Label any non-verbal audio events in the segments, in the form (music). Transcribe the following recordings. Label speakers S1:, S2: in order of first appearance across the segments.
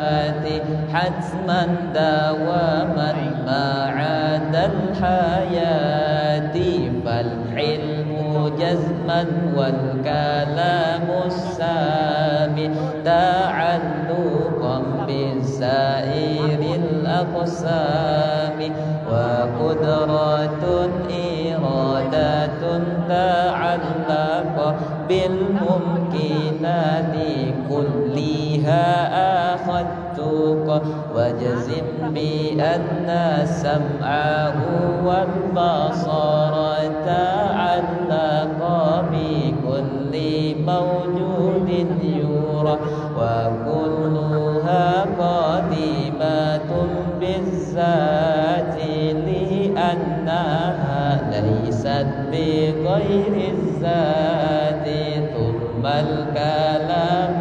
S1: حتما دواما ما عاد الحياة فالعلم جزما والكلام السامي تعلقا بسائر الأقسام وقدرة إرادة تعلق بالممكنات كلها الله واجزم بأن سمعه والبصر علق بكل موجود يرى وكلها قديمة بالذات لأنها ليست بغير الذات ثم الكلام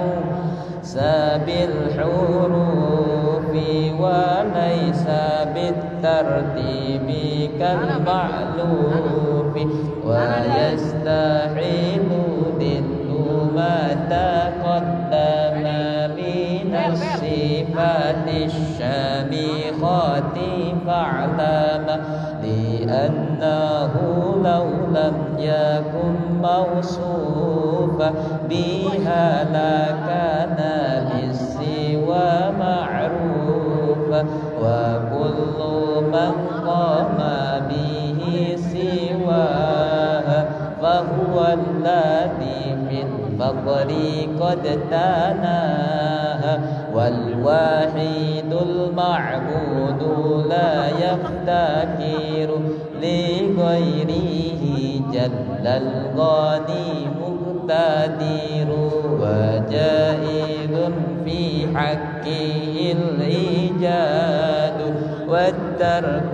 S1: ساب الحور ترتيبي كالمعلوف ويستحيل ضد ما تقدم من الصفات الشامخات فاعلم لأنه لو لم يكن موصوفا بها لكان بالسوى من قام به سواه فهو الذي من الفقر قد تناه والوحيد المعبود لا يفتكر لغيره جل الغني مقتدر وجائز في حقه الإيجاد والترك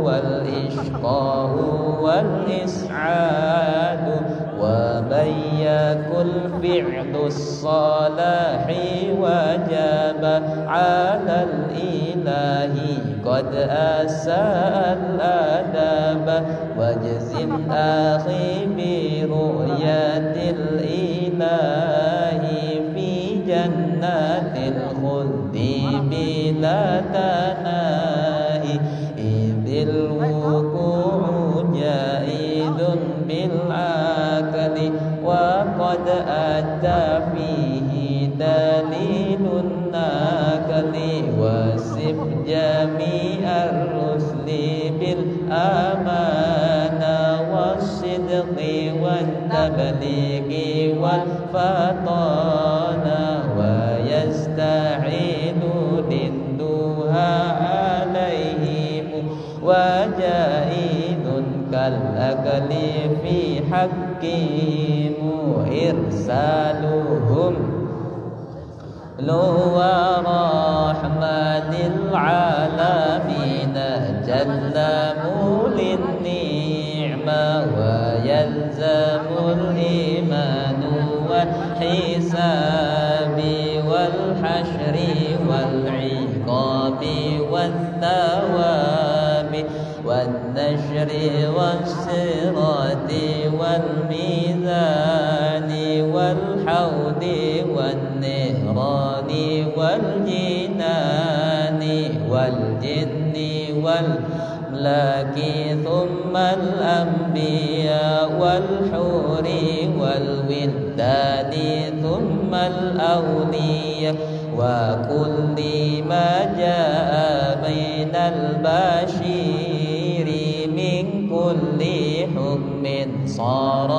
S1: والإشقاء والإسعاد ومن يكن فعل الصلاح وجب على الإله قد أساء الأدب واجزم أخي فطانا ويستعين ضدها عليهم وجائز كالأكل في حقهم إرسالهم لو رحمة العالمين جل مؤمن والحساب والحشر والعقاب والثواب والنشر والصراط والميزان والحوض والنهران والجنان والجن والملاك ثم الأنبياء والحور والولدان ثم الأغنية وكل ما جاء بين البشير من كل حكم صار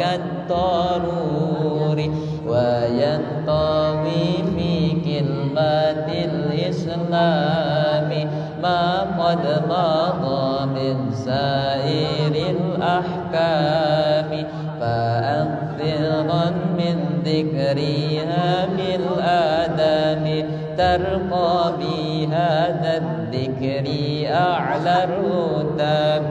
S1: كالضرور وينطوي في كلمة الإسلام ما قد مضى من سائر الأحكام تجريها في ترقى بهذا الذكر أعلى الرتاب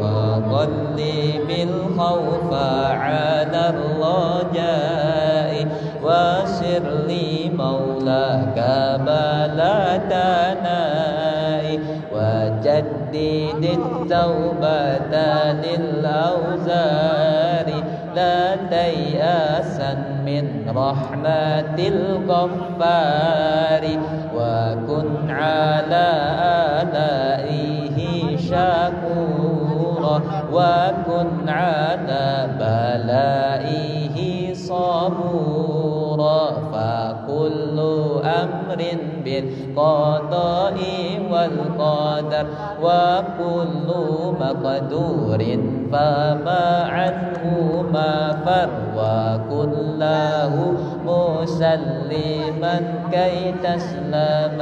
S1: وظلي بالخوف على الرجاء واسر لي مولاك ما لا تنائي وجدد التوبة للأوزار لا تيأسن من رحمة الغفار وكن على آلائه شكورا وكن على بلائه صبورا فكل أمر بالقضاء والقدر وكل مقدور فما عنه ما فر وكله مسلما كي تسلم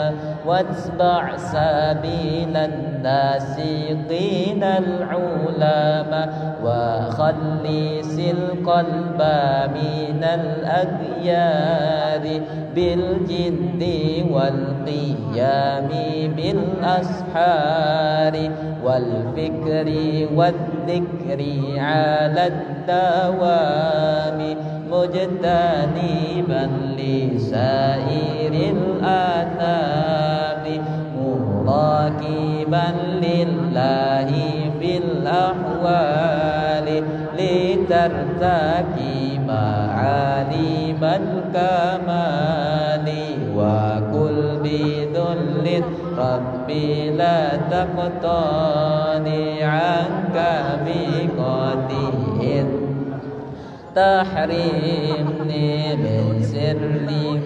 S1: واتبع سبيل الناس الناسقين العلماء وخلص القلب من الأغيار بالجد والقيام بالأسحار والفكر والذكر على الدوام mujtaniban li sairil athami muraqiban lillahi fil ahwali maali ma'aliman kamali wa kul bidhullin rabbi la taqtani anka تحرمني من سري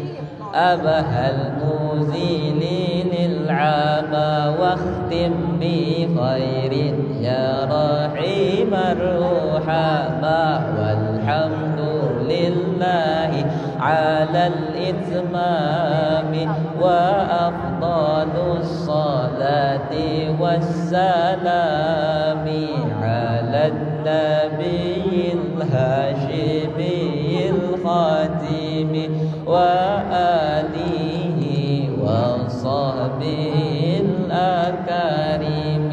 S1: أبا المزيلين العمى واختم بخير يا رحيم الرحمة والحمد لله على الإتمام وأفضل الصلاة والسلام على النبي الهاشم الخاتم وآله وصحبه الأكارم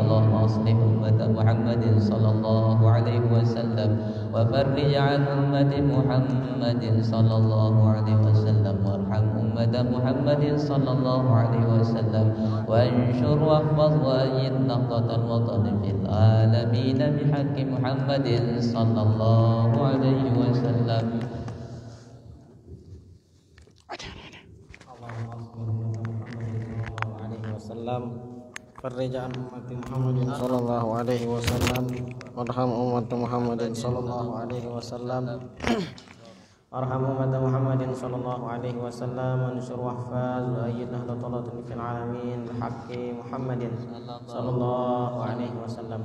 S1: اللهم أصلح أمة محمد صلى الله عليه وسلم وفرج عن أمة محمد صلى الله عليه وسلم وارحم أمة محمد صلى الله عليه وسلم وانشر واحفظ وأيد نقطه الوطن في العالمين بحق محمد صلى الله عليه وسلم
S2: فرج عن أمة محمد صلى الله عليه وسلم وارحم أمة محمد صلى الله عليه وسلم أرحم أمة محمد صلى الله عليه وسلم وانشر واحفظ وأيد أهل طلة في العالمين بحق محمد صلى الله عليه وسلم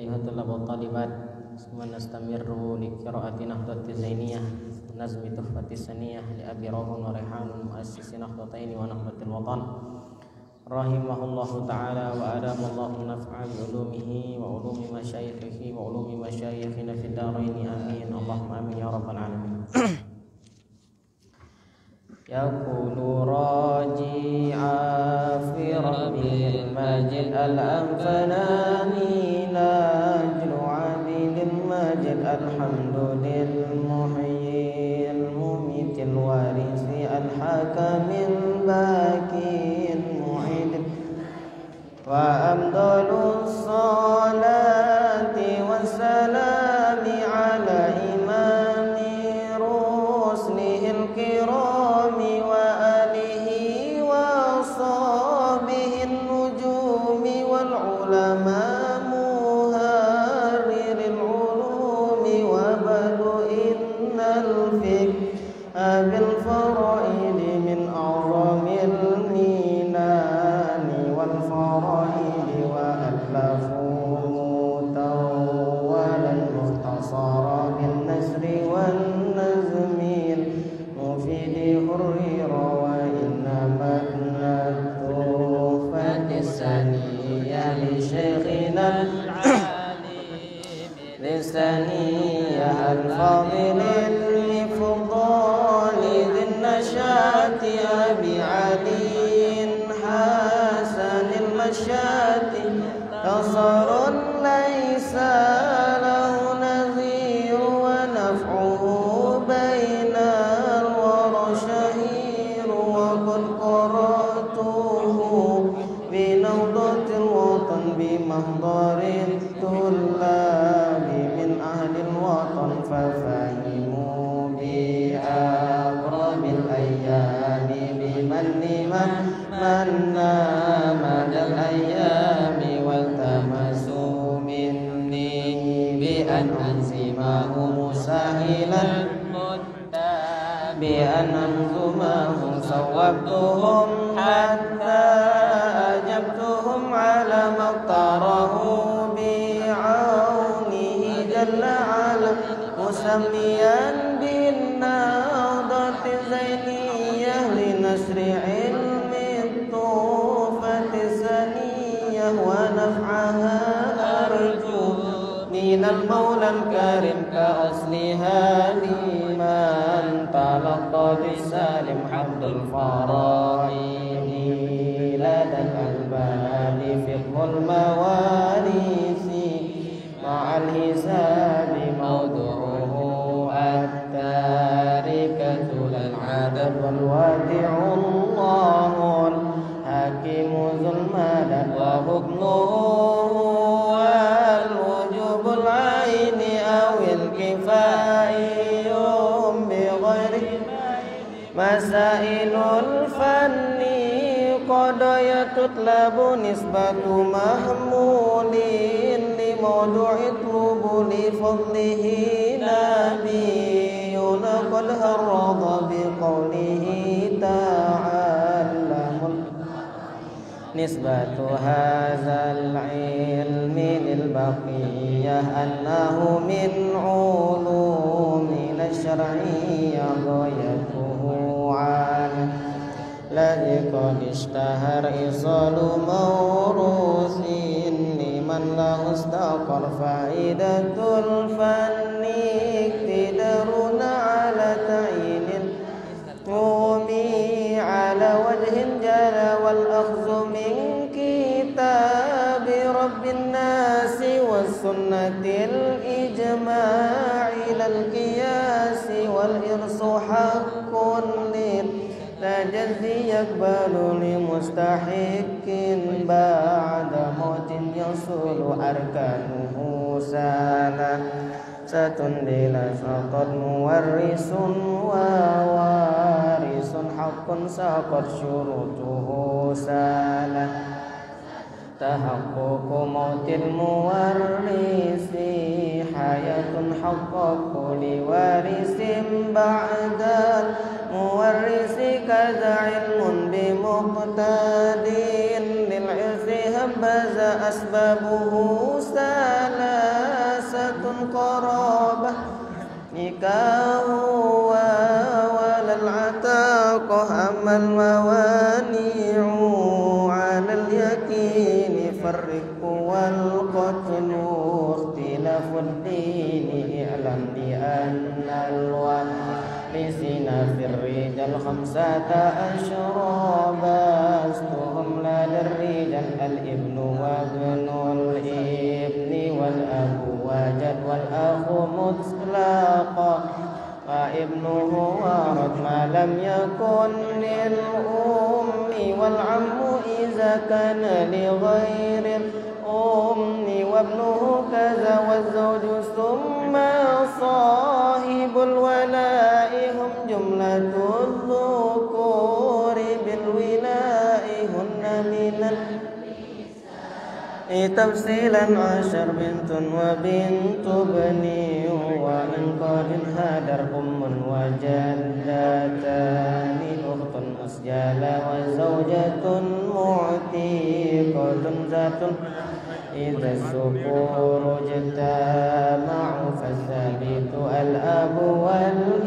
S2: أيها الطلاب والطالبات ثم نستمر لقراءة نهضة الزينية نزم تحفة السنية لأبي روح وريحان مؤسس نهضتين ونهضة الوطن رحمه الله تعالى وأدام الله نفع بعلومه وعلوم مشايخه وعلوم مشايخنا في الدارين آمين اللهم آمين يا رب العالمين (clears throat) يقول راجعا في ربي
S1: المجد
S2: الأنفناني لا أجل عامل الحمد لله وأفضل الصلاة نسبة مهمول لموضوع اطلب لفضله نبي قد هرض بقوله تعالى نسبة هذا يقبل لمستحق بعد موت يصول أركانه سنة لنا فقد مورث ووارث حق سقط شروطه سنة تحقق موت المورث حياة حقق لوارث بعد مورثك ذا علم بمقتاد للعز هبز أسبابه ثلاثة قرابة نكاه ولا العتاق
S3: أما الموانع
S2: خمسة أشهر بستهم لا للرجال الابن وابن الابن والأب وجد والأخ مطلقا وابنه ورد ما لم يكن للأم والعم إذا كان لغير الأم وابنه كذا والزوج ثم صاحب الولد جملة الذكور بالولاء هن من تفصيلا عشر بنت وبنت بني ومن قد هدر أم وجدتان أخت مسجلة وزوجة معتيقة ذات إذا الذكور اجتمعوا فالثابت الأب والأب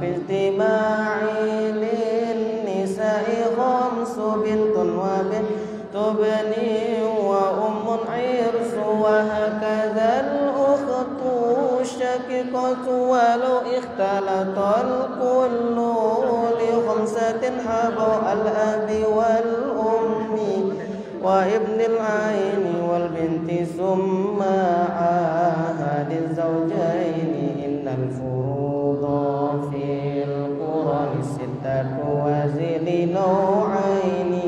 S2: باجتماع للنساء خمس بنت وبنت تبني وأم عرس وهكذا الأخت الشقيقه ولو اختلط الكل لخمسة حبوا الأب والأم وابن العين والبنت ثم عاهد الزوجين الأثبات وزلل عيني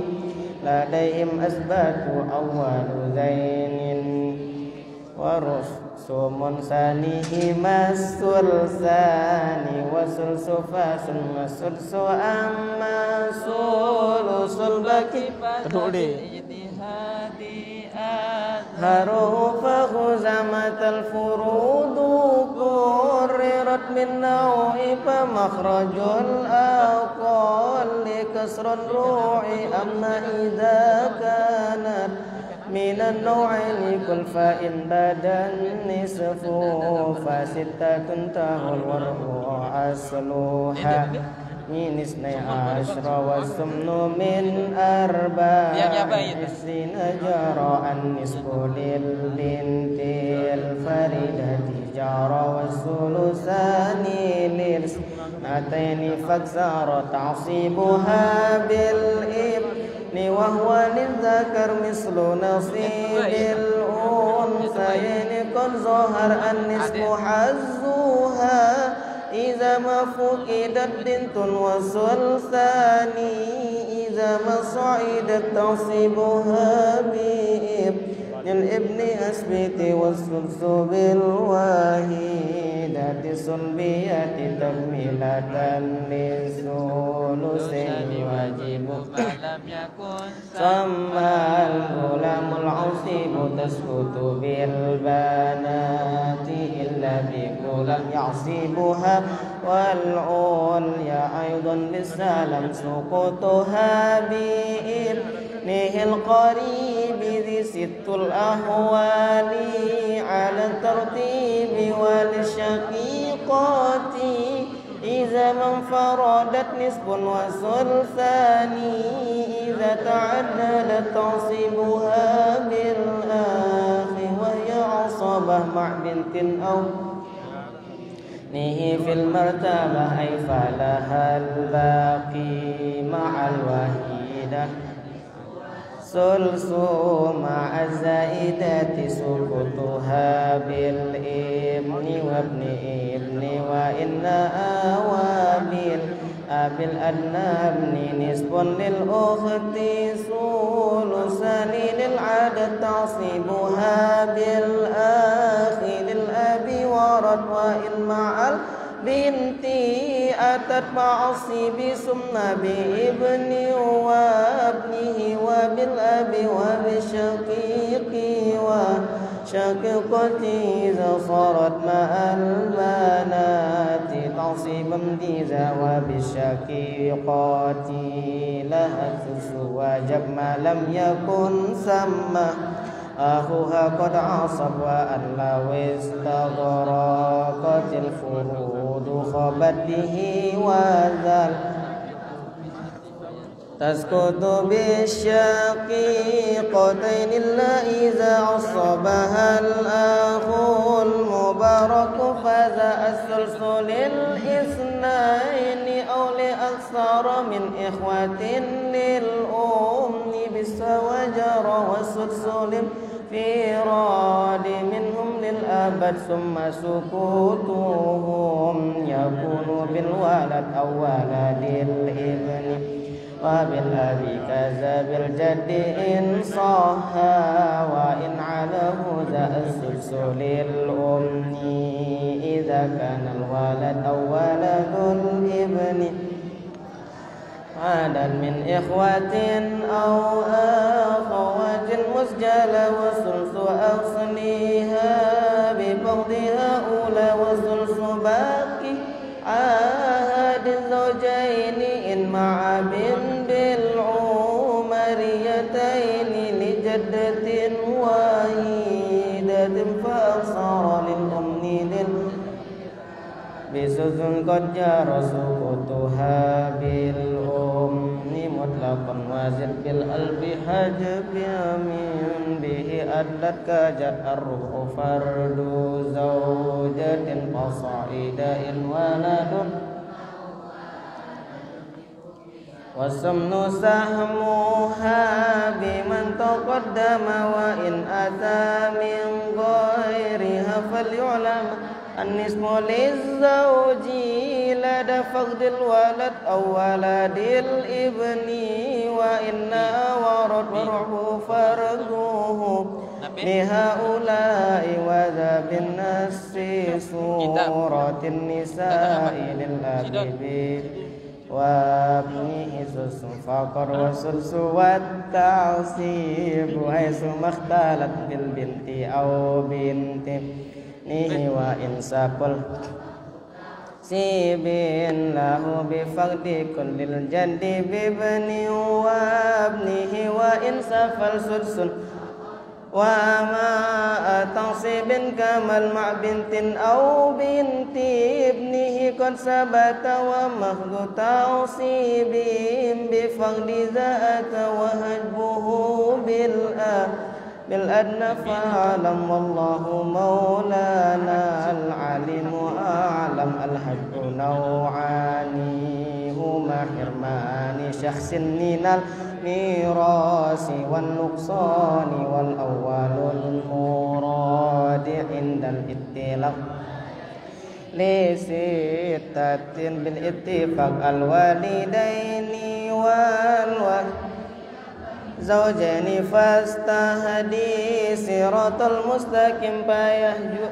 S2: لديهم أثبات أول زين ورسوم سانهما السلسان وسلس فاسن وسلس أما سلس البكي
S1: فاجتهادي
S2: هروف خزمت الفروض قررت من نوع فمخرج الأقل لكسر الروع أما إذا كانت من النوع كل فإن بدا النصف فستة تنتهى الورع أصلها من اثني عشر والثمن من أربع عشرين جرى النصف للبنت الفريدة جرى والثلثان للاثنتين فاكثر تعصيبها بالإبن وهو للذكر مثل نصيب الأنثيين قد ظهر النصف حزها إذا ما فقدت بنت وسلساني إذا ما صعدت تصيبها بإب للابن أسبت والسلس بالواحدة صلبية تكملة للثلث الواجب لم يكن سمى الغلام العصيب تسكت بالبنات لبثوا لم يعصبوها والعليا أيضا بالسلام سقوطها سقطها بإذنه القريب ذي ست الأهوال على الترتيب والشقيقات إذا من فرادت نسب وثلثان إذا تعدلت تعصبها بالآن الصوبة مع بنت أو نيه في المرتبة أي فلها الباقي مع الوحيدة سلسو مع الزائدة سقطها بالابن وابن ابن وإن أوى بالأنام نصف للأخت ثلثان للعادة تعصبها بالأخ للأبي ورد وإن مع البنت أتت معصب ثم بابن وابنه وبالأب وبشقيقه شقيقتي زخرت مع البنات تعصبا بجواب وبالشقيقاتي لهجت وجب ما لم يكن سما أخوها قد عصب وأن واستغرقت استغرقت خبت به وذل تسكت بالشقيقتين الا إذا عصبها الأخ المبارك فذا السلسل الإثنين أو لأكثر من إخوة للأم بالسوجر والسلسل في راد منهم للأبد ثم سكوتهم يكون بالولد أو ولد الابن وبالأبي كذا بالجد إن صاها وإن عله ذا السلسل الأمني إذا كان الولد أو ولد الابن عادا من إخوة أو أخوات مسجلة وسلس أصليها ببغض هؤلاء وسلس باب بلدة واحدة فأصار للأمن بسوس قد جار سقوطها بالأمن مطلقا وازن بالقلب حجب من به أدلت كجد الروح فرد زوجة فصائد ولد والسمن سهمها بمن تقدم وإن أتى من غيرها فليعلم اسم للزوج لدى فقد الولد أو ولد الابن وإن ورد ورده فرضه لهؤلاء وذا بالناس سورة النساء للأبيبين وابنيه سلس فقر وسلس والتعصيب ما اختلت بالبنت أو بنت نيه وإنساق سيب له بفقد كل الجد بابن وابنه وان سفل سلسل وما أتعص بنك ملمع بنت أو بنت ابنه قد ثبت ومهد تعصيبهم بفقد ذات وهجبه بالأدنى فاعلم والله مولانا العليم أعلم الحج نوعان هما لسان شخص من الميراث والنقصان والأول المراد عند الاتلاف لستة بالاتفاق الوالدين والوالد زوجين فاستهدي صراط المستقيم فيهجو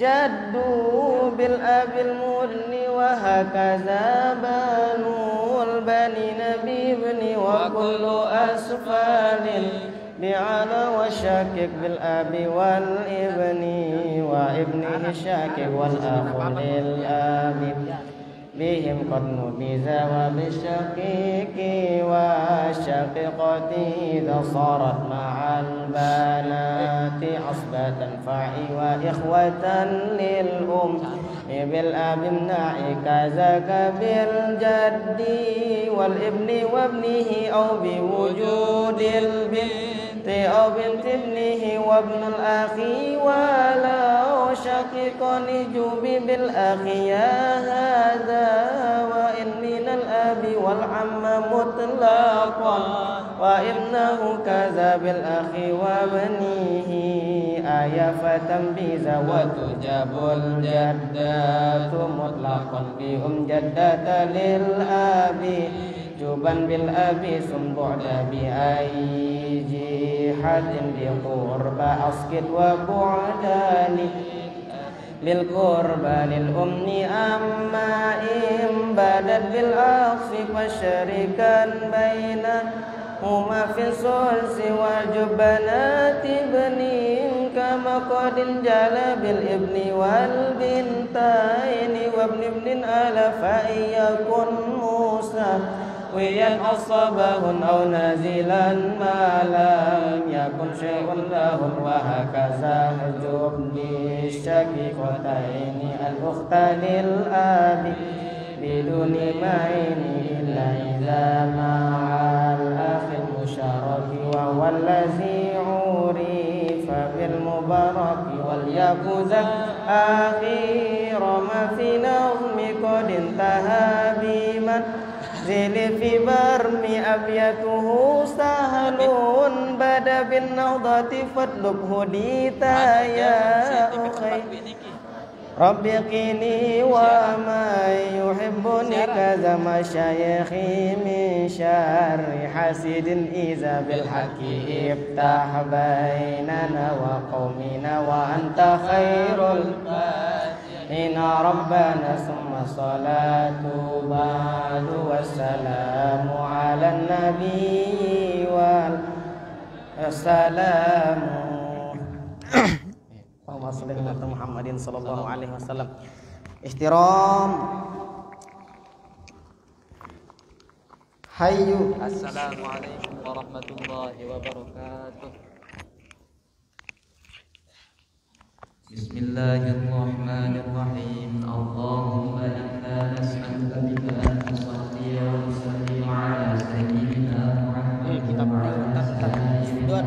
S2: جدوا بالأب المرن وهكذا بنو البني نبي ابن وكل أسفل بعلى وشاكك بالأب والابن وابنه شاكك والأخ للأب بهم قد نبذ وبالشقيق والشقيقة إذا صارت مع البنات عصبة فعي وإخوة للأم بالأب الناع كذاك بالجد والابن وابنه أو بوجود البنت أو بنت ابنه وابن الأخ ولا شقيق نجوب بالأخ يا هذا وإن من الأب والعم مطلقا وإنه كذا بالأخ وابنيه آية فتنبيز وتجاب الجدات مطلقا بهم جدة للأب Juban bil abisun sumbuh bi aiji hadim di kurba askit wa bu'adani bil kurba lil umni amma im badat bil aksi fa syarikan bayna Huma fi sulsi wa jubanati benim kama kodin jala bil ibni wal bintaini Wa ibn ibnin ala fa'iyakun musa مطويا أصابهن أو نازلا ما لم يكن شيء لهم وهكذا هجوم للشقيقتين الأختان للأب بدون معين إلا إذا مع الأخ المشارك وهو الذي عرف بالمبارك وليفوز آخر ما في نظم قد انتهى بمن المنزل في برم أبيته سهل بدا بالنوضة فاطلبه ديتا يا أخي رب قيني وما يحبني كذا مشايخي من شر حسد إذا بالحق افتح بيننا وقومنا وأنت خير الباقي إن ربنا ثم الصلاة بعد والسلام على النبي والسلام (coughs) اللهم صل على محمد صلى الله عليه وسلم احترام حي السلام
S1: عليكم ورحمة الله وبركاته Bismillahirrahmanirrahim. Allahumma inna nas'aluka bika an tusalli wa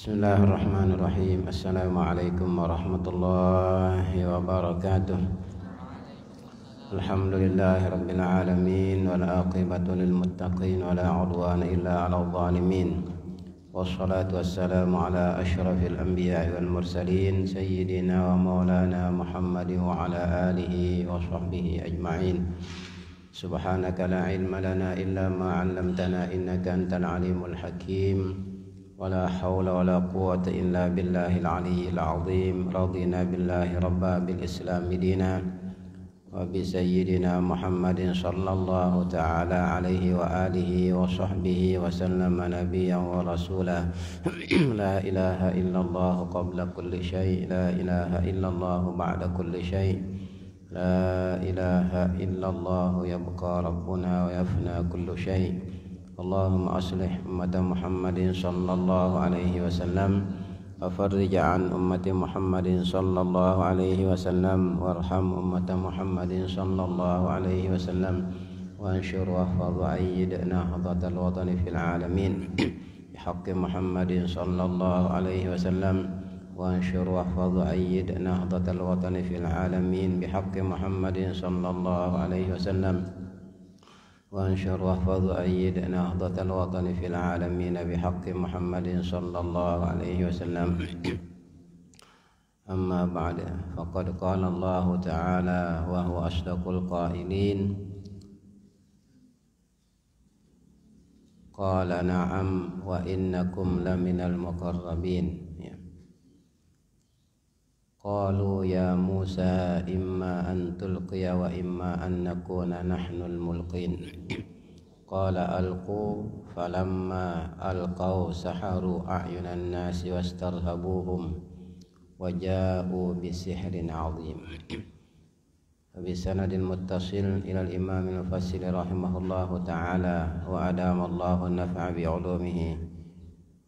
S4: بسم الله الرحمن الرحيم السلام عليكم ورحمة الله وبركاته الحمد لله رب العالمين والعاقبة للمتقين ولا عدوان إلا على الظالمين والصلاة والسلام على أشرف الأنبياء والمرسلين سيدنا ومولانا محمد وعلى آله وصحبه أجمعين سبحانك لا علم لنا إلا ما علمتنا إنك أنت العليم الحكيم ولا حول ولا قوة إلا بالله العلي العظيم رضينا بالله ربا بالإسلام دينا وبسيدنا محمد صلى الله تعالى عليه وآله وصحبه وسلم نبيا ورسولا (clears throat) لا إله إلا الله قبل كل شيء لا إله إلا الله بعد كل شيء لا إله إلا الله يبقى ربنا ويفنى كل شيء اللهم أصلح أمة محمد صلى الله عليه وسلم وفرج عن أمة محمد صلى الله عليه وسلم وارحم أمة محمد صلى الله عليه وسلم وانشر واحفظ وأيد نهضة (clears throat) الوطن في العالمين بحق محمد صلى الله عليه وسلم وانشر واحفظ وأيد نهضة الوطن في العالمين بحق محمد صلى الله عليه وسلم وأنشر واحفظ أيد نهضة الوطن في العالمين بحق محمد صلى الله عليه وسلم أما بعد فقد قال الله تعالى وهو أصدق القائلين قال نعم وإنكم لمن المقربين قالوا يا موسى إما أن تلقي وإما أن نكون نحن الملقين قال ألقوا فلما ألقوا سحروا أعين الناس واسترهبوهم وجاءوا بسحر عظيم بسند متصل إلى الإمام المفسر رحمه الله تعالى وأدام الله النفع بعلومه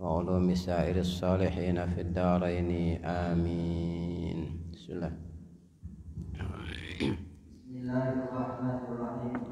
S4: وعلوم سائر الصالحين في الدارين آمين بسم الله
S1: بسم الله الرحمن الرحيم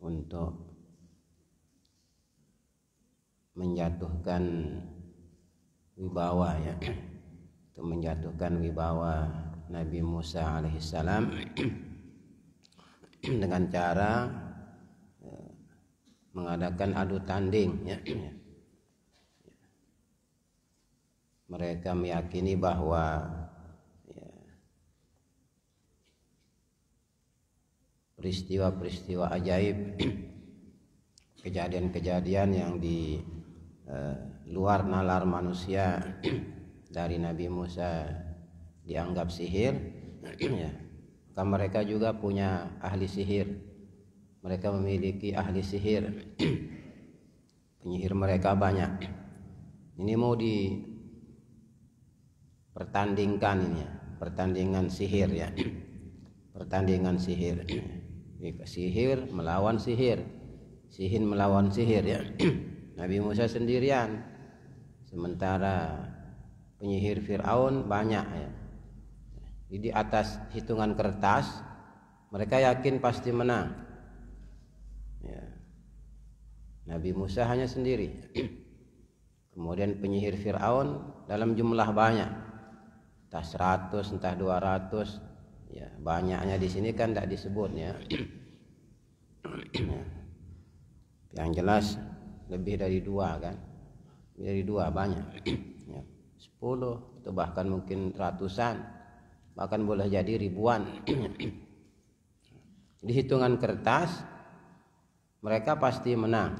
S4: untuk menjatuhkan wibawa ya untuk menjatuhkan wibawa Nabi Musa alaihissalam (clears throat) dengan cara ya, mengadakan adu tanding ya. mereka meyakini bahwa peristiwa-peristiwa ajaib (clears throat) kejadian-kejadian yang di eh, luar nalar manusia (clears throat) dari Nabi Musa dianggap sihir (clears throat) ya maka mereka juga punya ahli sihir mereka memiliki ahli sihir penyihir mereka banyak ini mau di pertandingkan ini ya pertandingan sihir ya pertandingan sihir sihir melawan sihir sihir melawan sihir ya (clears throat) Nabi Musa sendirian sementara penyihir Fir'aun banyak ya jadi di atas hitungan kertas mereka yakin pasti menang ya. Nabi Musa hanya sendiri (clears throat) kemudian penyihir Fir'aun dalam jumlah banyak entah 100 entah 200 ya banyaknya di sini kan tidak disebut ya. ya yang jelas lebih dari dua kan lebih dari dua banyak ya. sepuluh atau bahkan mungkin ratusan bahkan boleh jadi ribuan di hitungan kertas mereka pasti menang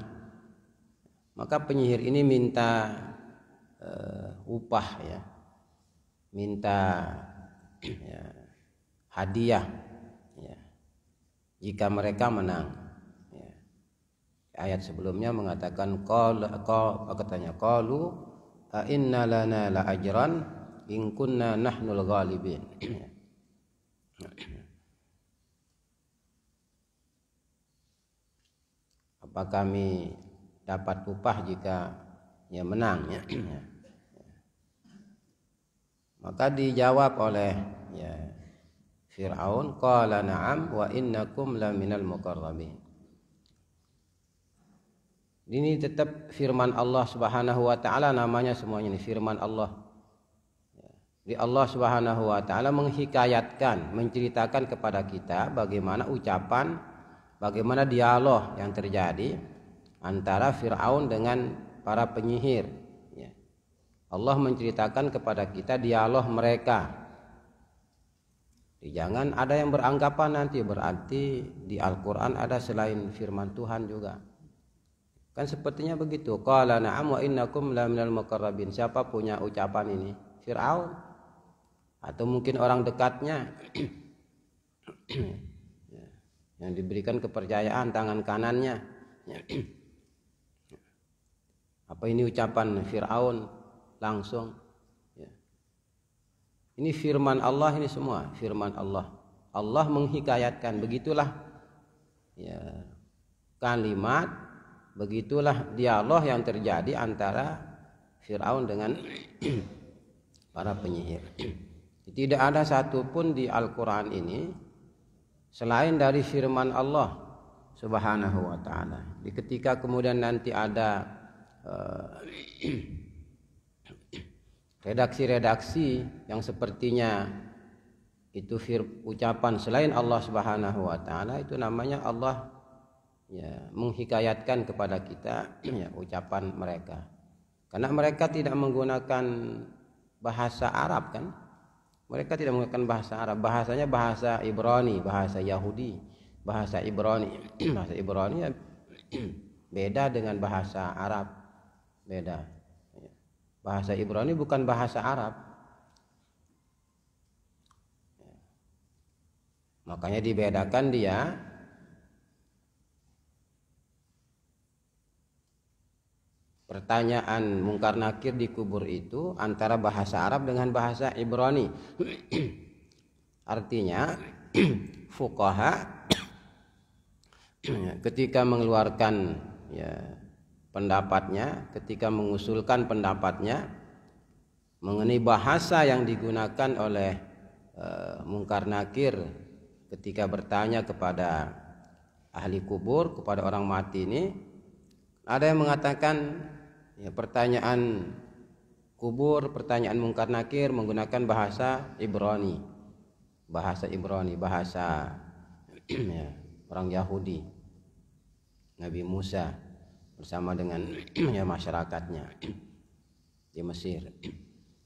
S4: maka penyihir ini minta uh, upah ya minta ya, hadiah ya, jika mereka menang. Ya. Ayat sebelumnya mengatakan qal katanya qalu inna lana la ajran in kunna nahnul ghalibin. (clears throat) Ya. Apa kami dapat upah jika ya menang (clears throat) ya. Maka dijawab oleh ya Fir'aun qala na'am wa innakum laminal mukarramin. Ini tetap firman Allah Subhanahu wa taala namanya semuanya ini firman Allah. Di Allah Subhanahu wa taala menghikayatkan, menceritakan kepada kita bagaimana ucapan, bagaimana dialog yang terjadi antara Firaun dengan para penyihir. Ya. Allah menceritakan kepada kita dialog mereka Ya, jangan ada yang beranggapan nanti berarti di Al-Quran ada selain firman Tuhan juga. Kan sepertinya begitu. Qala na'am wa innakum la minal muqarrabin. Siapa punya ucapan ini? Fir'aun atau mungkin orang dekatnya (clears throat) ya, yang diberikan kepercayaan tangan kanannya. (clears throat) Apa ini ucapan Fir'aun langsung ini firman Allah ini semua firman Allah. Allah menghikayatkan begitulah ya, kalimat, begitulah dialog yang terjadi antara Firaun dengan (clears throat) para penyihir. (clears throat) Tidak ada satupun di Al-Quran ini selain dari firman Allah Subhanahu wa Ta'ala. Di ketika kemudian nanti ada uh, (clears throat) redaksi-redaksi yang sepertinya itu fir ucapan selain Allah Subhanahu wa taala itu namanya Allah ya menghikayatkan kepada kita (clears throat) ya ucapan mereka. Karena mereka tidak menggunakan bahasa Arab kan? Mereka tidak menggunakan bahasa Arab, bahasanya bahasa Ibrani, bahasa Yahudi, bahasa Ibrani. (clears throat) bahasa Ibrani ya (clears throat) beda dengan bahasa Arab. Beda bahasa hmm. Ibrani bukan bahasa Arab makanya dibedakan dia pertanyaan mungkar nakir di kubur itu antara bahasa Arab dengan bahasa Ibrani. (clears throat) Artinya (clears throat) fukaha (clears throat) ketika mengeluarkan ya pendapatnya ketika mengusulkan pendapatnya mengenai bahasa yang digunakan oleh e, mungkar nakir ketika bertanya kepada ahli kubur kepada orang mati ini ada yang mengatakan ya, pertanyaan kubur pertanyaan mungkar nakir menggunakan bahasa Ibrani bahasa Ibrani bahasa (clears throat) ya, orang Yahudi Nabi Musa bersama dengan (clears throat) ya, masyarakatnya di Mesir.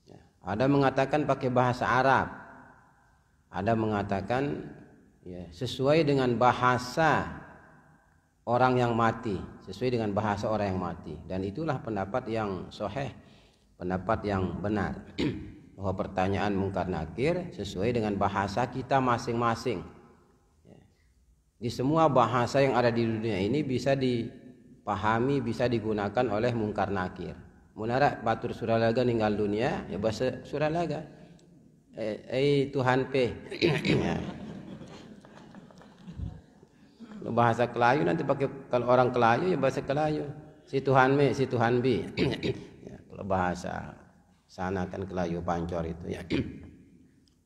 S4: Ya. Ada mengatakan pakai bahasa Arab, ada mengatakan ya, sesuai dengan bahasa orang yang mati, sesuai dengan bahasa orang yang mati. Dan itulah pendapat yang soheh, pendapat yang benar (clears throat) bahwa pertanyaan mungkar nakir sesuai dengan bahasa kita masing-masing. Ya. Di semua bahasa yang ada di dunia ini bisa di pahami bisa digunakan oleh mungkar nakir munara batur suralaga ninggal dunia ya bahasa suralaga eh, eh Tuhan pe bahasa Kelayu nanti pakai kalau orang Kelayu ya bahasa Kelayu si Tuhan me si Tuhan bi ya, kalau bahasa sana kan Kelayu pancor itu ya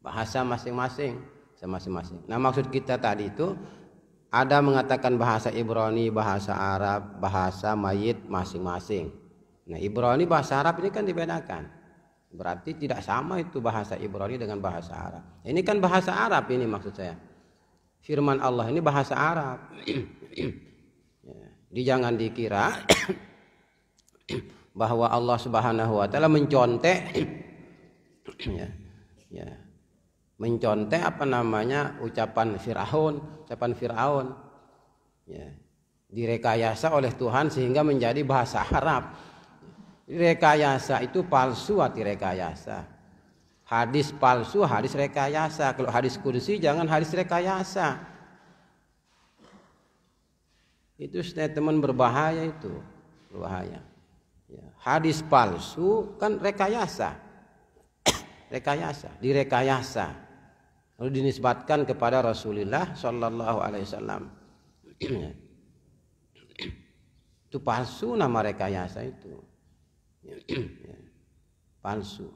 S4: bahasa masing-masing sama masing-masing nah maksud kita tadi itu ada mengatakan bahasa Ibrani, bahasa Arab, bahasa mayit masing-masing. Nah, Ibrani bahasa Arab ini kan dibedakan. Berarti tidak sama itu bahasa Ibrani dengan bahasa Arab. Ini kan bahasa Arab ini maksud saya. Firman Allah ini bahasa Arab. Jadi (clears throat) ya, jangan dikira (clears throat) bahwa Allah Subhanahu wa taala mencontek (clears throat) ya, ya, mencontek apa namanya ucapan Firaun, ucapan Firaun. Ya. Direkayasa oleh Tuhan sehingga menjadi bahasa Arab. Rekayasa itu palsu hati rekayasa. Hadis palsu, hadis rekayasa. Kalau hadis kursi jangan hadis rekayasa. Itu statement berbahaya itu, berbahaya. Ya. Hadis palsu kan rekayasa, (coughs) rekayasa, direkayasa lalu dinisbatkan kepada Rasulullah Shallallahu Alaihi Wasallam itu palsu nama rekayasa itu ya. palsu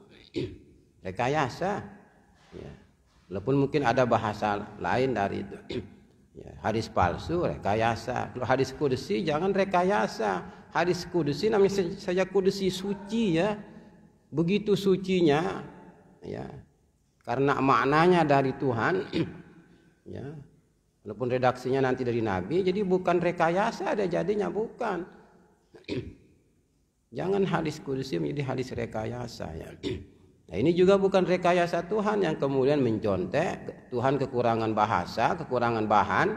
S4: rekayasa ya. walaupun mungkin ada bahasa lain dari itu ya, hadis palsu rekayasa kalau hadis kudusi jangan rekayasa hadis kudusi namanya saja kudusi suci ya begitu sucinya ya karena maknanya dari Tuhan, (clears throat) ya, walaupun redaksinya nanti dari Nabi, jadi bukan rekayasa ada jadinya, bukan. (clears throat) Jangan hadis kursi menjadi hadis rekayasa ya. (clears throat) Nah ini juga bukan rekayasa Tuhan yang kemudian mencontek Tuhan kekurangan bahasa, kekurangan bahan,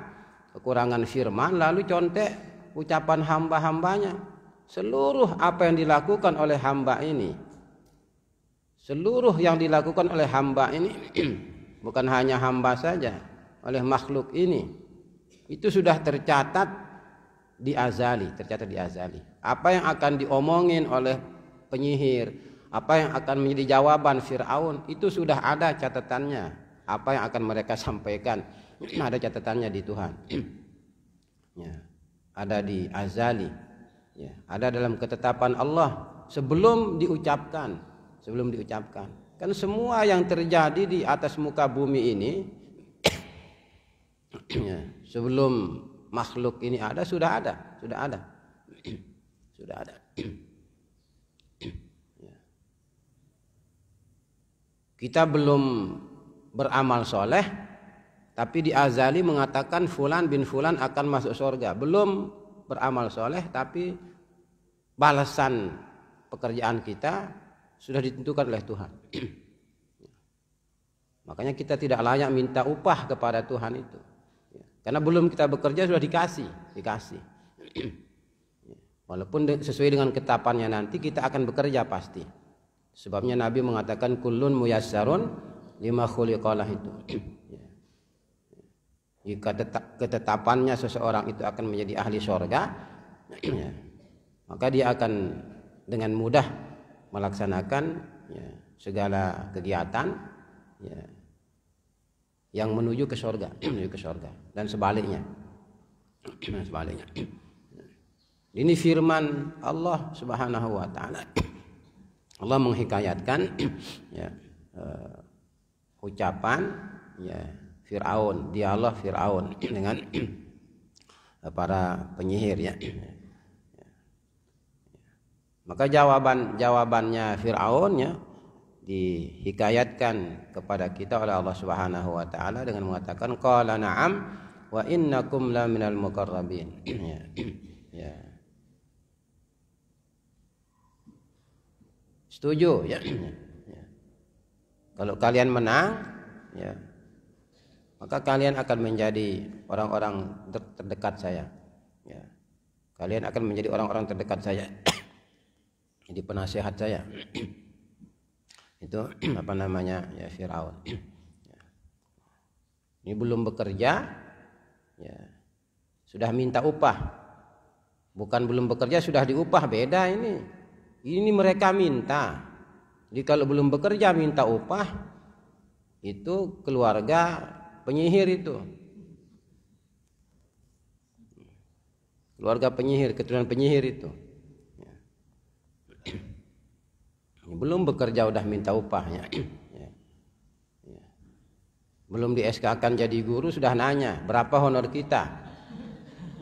S4: kekurangan firman lalu contek ucapan hamba-hambanya. Seluruh apa yang dilakukan oleh hamba ini seluruh yang dilakukan oleh hamba ini (clears throat) bukan hanya hamba saja oleh makhluk ini itu sudah tercatat di azali tercatat di azali apa yang akan diomongin oleh penyihir apa yang akan menjadi jawaban Fir'aun itu sudah ada catatannya apa yang akan mereka (laughs) sampaikan (clears throat) ada catatannya di Tuhan (clears throat) ya ada di azali ya ada dalam ketetapan Allah sebelum diucapkan sebelum diucapkan. Kan semua yang terjadi di atas muka bumi ini (coughs) ya, sebelum makhluk ini ada sudah ada, sudah ada. (coughs) sudah ada. (coughs) Ya. Kita belum beramal soleh, tapi di Azali mengatakan Fulan bin Fulan akan masuk surga. Belum beramal soleh, tapi balasan pekerjaan kita sudah ditentukan oleh Tuhan. (clears throat) Makanya kita tidak layak minta upah kepada Tuhan itu. Ya. Karena belum kita bekerja sudah dikasih, dikasih. (clears throat) Walaupun sesuai dengan ketapannya nanti kita akan bekerja pasti. Sebabnya Nabi mengatakan kulun muyassarun lima khuliqalah itu. (clears throat) Ya. Jika ketetapannya seseorang itu akan menjadi ahli sorga, ya, maka dia akan dengan mudah melaksanakan ya, segala kegiatan ya, yang menuju ke surga, (clears throat) menuju ke surga dan sebaliknya. (clears throat) sebaliknya. (clears throat) Ini firman Allah Subhanahu wa taala. Allah menghikayatkan ya, uh, ucapan ya Firaun, dialah Firaun dengan para penyihir ya. Maka jawaban jawabannya Firaun ya dihikayatkan kepada kita oleh Allah Subhanahu wa taala dengan mengatakan qala na'am wa innakum la minal muqarrabin. (clears throat) ya. (clears throat) ya. Setuju (clears throat) ya. ya. ya. Kalau kalian menang ya maka kalian akan menjadi orang-orang terdekat saya. Ya. Kalian akan menjadi orang-orang terdekat saya jadi penasehat saya itu apa namanya ya Firaun ini belum bekerja ya sudah minta upah bukan belum bekerja sudah diupah beda ini ini mereka minta jadi kalau belum bekerja minta upah itu keluarga penyihir itu keluarga penyihir keturunan penyihir itu belum bekerja udah minta upahnya (clears throat) ya. Ya. belum di SK akan jadi guru sudah nanya berapa honor kita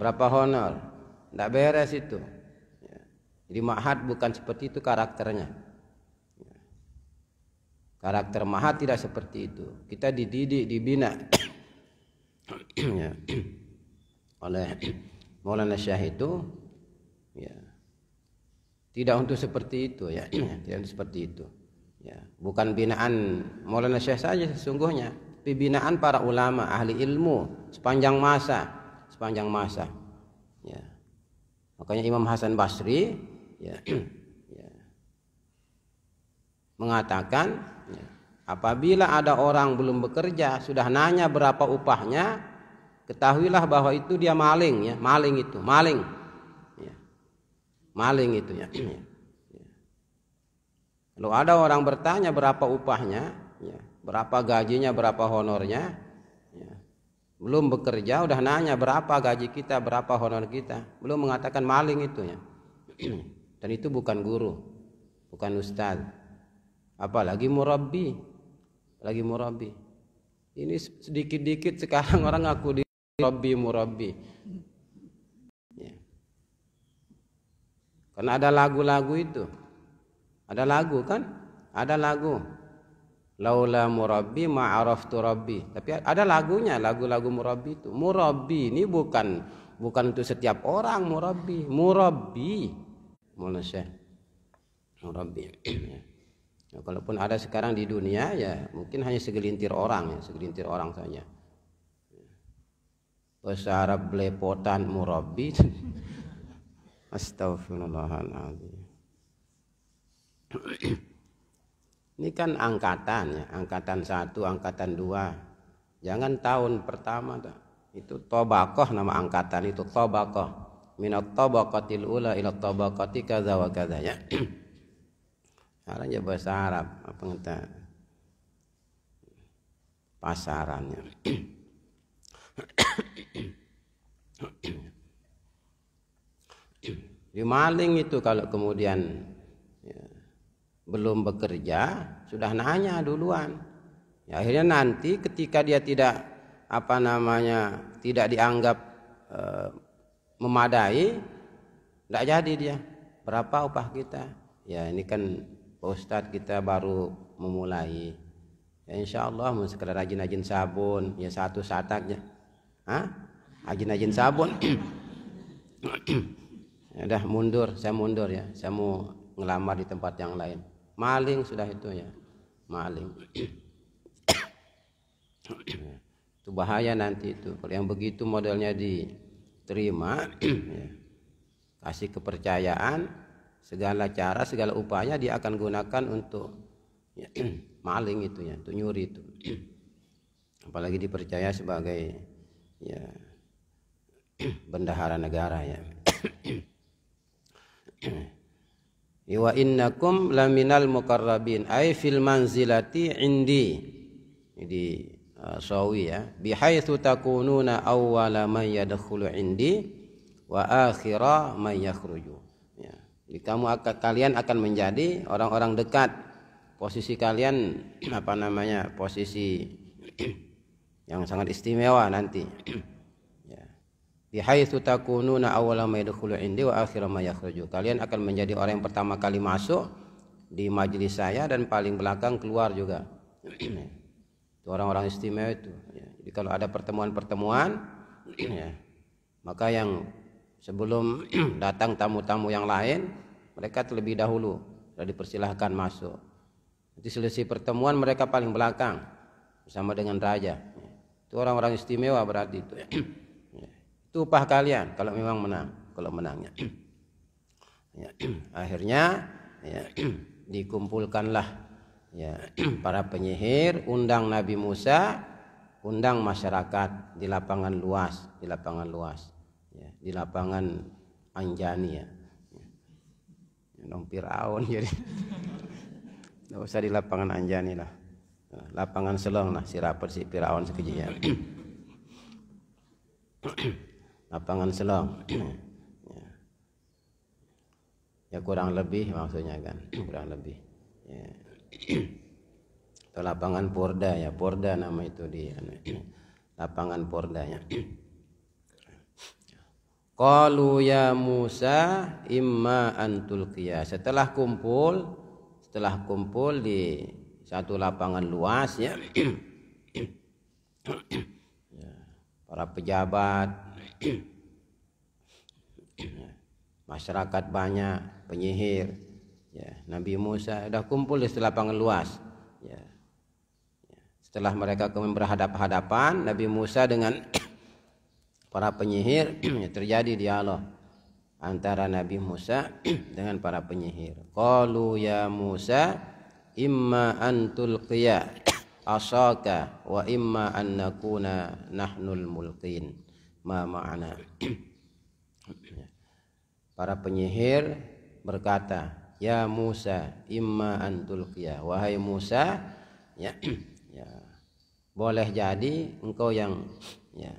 S4: berapa honor tidak beres itu ya. jadi mahat bukan seperti itu karakternya karakter mahat tidak seperti itu kita dididik dibina (clears throat) oleh Maulana Syah itu ya, tidak untuk seperti itu ya, (clears throat) tidak untuk seperti itu. Ya, bukan binaan Maulana Syekh saja sesungguhnya, tapi binaan para ulama, ahli ilmu sepanjang masa, sepanjang masa. Ya. Makanya Imam Hasan Basri ya, (clears throat) ya, mengatakan ya, apabila ada orang belum bekerja sudah nanya berapa upahnya, ketahuilah bahwa itu dia maling ya, maling itu, maling maling itu ya. Kalau ada orang bertanya berapa upahnya, ya, berapa gajinya, berapa honornya, ya, belum bekerja udah nanya berapa gaji kita, berapa honor kita, belum mengatakan maling itu ya. (clears throat) Dan itu bukan guru, bukan ustaz, apalagi murabi, lagi murabi. Ini sedikit-dikit sekarang (laughs) orang ngaku di murabi murabi. Karena ada lagu-lagu itu. Ada lagu kan? Ada lagu. Laula murabbi ma'araftu rabbi. Tapi ada lagunya, lagu-lagu murabbi itu. Murabbi ini bukan bukan untuk setiap orang murabbi. Murabbi. Mulai Murabbi. (clears throat) Ya, kalaupun ada sekarang di dunia ya mungkin hanya segelintir orang ya, segelintir orang saja. Bahasa Arab belepotan murabbi (laughs) Astagfirullahaladzim. (clears throat) Ini kan angkatan ya, angkatan satu, angkatan dua. Jangan tahun pertama dah. Itu tobakoh nama angkatan itu tobakoh. Minat tobakotil ula ilat tobakoti kaza wa kaza ya. (clears throat) Sekarang ya bahasa Arab apa kita pasarannya. (clears throat) Jadi maling itu kalau kemudian ya, belum bekerja sudah nanya duluan. Ya, akhirnya nanti ketika dia tidak apa namanya tidak dianggap e, memadai, tidak jadi dia. Berapa upah kita? Ya ini kan Pak Ustadz kita baru memulai. Ya, insya Allah mau sekedar rajin-rajin sabun, ya satu sataknya. Hah? Rajin-rajin sabun. (clears throat) (clears throat) ya udah mundur saya mundur ya saya mau ngelamar di tempat yang lain maling sudah itu ya maling (coughs) itu bahaya nanti itu kalau yang begitu modelnya diterima (coughs) ya. kasih kepercayaan segala cara segala upaya dia akan gunakan untuk ya, (coughs) maling itu ya untuk nyuri itu apalagi dipercaya sebagai ya bendahara negara ya (clears throat) wa innakum laminal mukarrabin ay fil manzilati indi jadi uh, sawi ya bihaitsu takununa awwala man yadkhulu indi wa akhira man yakhruju ya jadi kamu akan kalian akan menjadi orang-orang dekat posisi kalian (clears throat) apa namanya posisi (clears throat) yang sangat istimewa nanti bihaitsu takununa awwala ma yadkhulu indi wa akhira ma yakhruju. Kalian akan menjadi orang yang pertama kali masuk di majelis saya dan paling belakang keluar juga. (clears throat) itu orang-orang istimewa itu. Ya. Jadi kalau ada pertemuan-pertemuan (clears throat) ya, maka yang sebelum (clears throat) datang tamu-tamu yang lain mereka terlebih dahulu sudah dipersilahkan masuk. Nanti selesai pertemuan mereka paling belakang bersama dengan raja. Itu orang-orang istimewa berarti itu itu upah kalian kalau memang menang kalau menangnya (clears throat) ya, (clears throat) akhirnya ya, (clears throat) dikumpulkanlah ya, para penyihir undang Nabi Musa undang masyarakat di lapangan luas di lapangan luas ya, di lapangan Anjani ya, ya Nong (laughs) jadi nggak usah di lapangan Anjani lah ya, lapangan Selong lah si rapat si Firaun sekejian ya lapangan selong (clears throat) ya. ya kurang lebih maksudnya kan (clears throat) kurang lebih ya. (clears throat) atau lapangan Porda ya Porda nama itu di anu, lapangan Porda ya Qalu ya Musa imma antul kia. Setelah kumpul, setelah kumpul di satu lapangan luas ya. ya. Para pejabat, (clears throat) masyarakat banyak penyihir ya Nabi Musa sudah kumpul di lapangan luas ya, ya. setelah mereka kemudian berhadapan hadapan Nabi Musa dengan (clears throat) para penyihir (clears throat) ya, terjadi dialog antara Nabi Musa dengan para penyihir qalu ya Musa imma antul tulqiya asaka wa imma an nakuna nahnul mulqin ma ma'ana. (clears throat) Para penyihir berkata, "Ya Musa, imma antul Wahai Musa, ya, (clears throat) ya. Boleh jadi engkau yang ya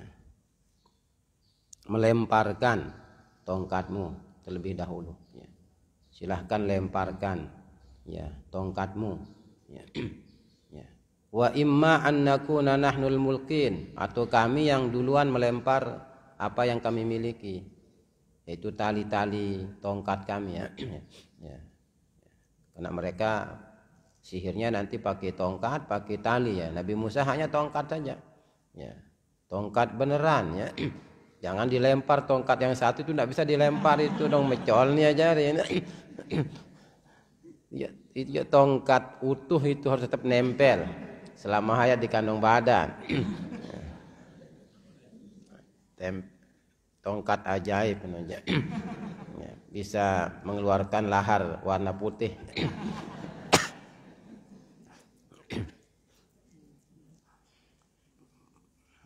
S4: melemparkan tongkatmu terlebih dahulu ya. Silahkan lemparkan ya tongkatmu ya. (clears throat) wa imma an nakuna nahnul mulkin atau kami yang duluan melempar apa yang kami miliki yaitu tali-tali tongkat kami ya. (clears throat) ya, ya. Karena mereka sihirnya nanti pakai tongkat, pakai tali ya. Nabi Musa hanya tongkat saja. Ya. Tongkat beneran ya. (clears throat) Jangan dilempar tongkat yang satu itu tidak bisa dilempar itu dong mecolnya aja (clears throat) ya. ya, tongkat utuh itu harus tetap nempel selama hayat di kandung badan. Temp tongkat ajaib ya, Bisa mengeluarkan lahar warna putih.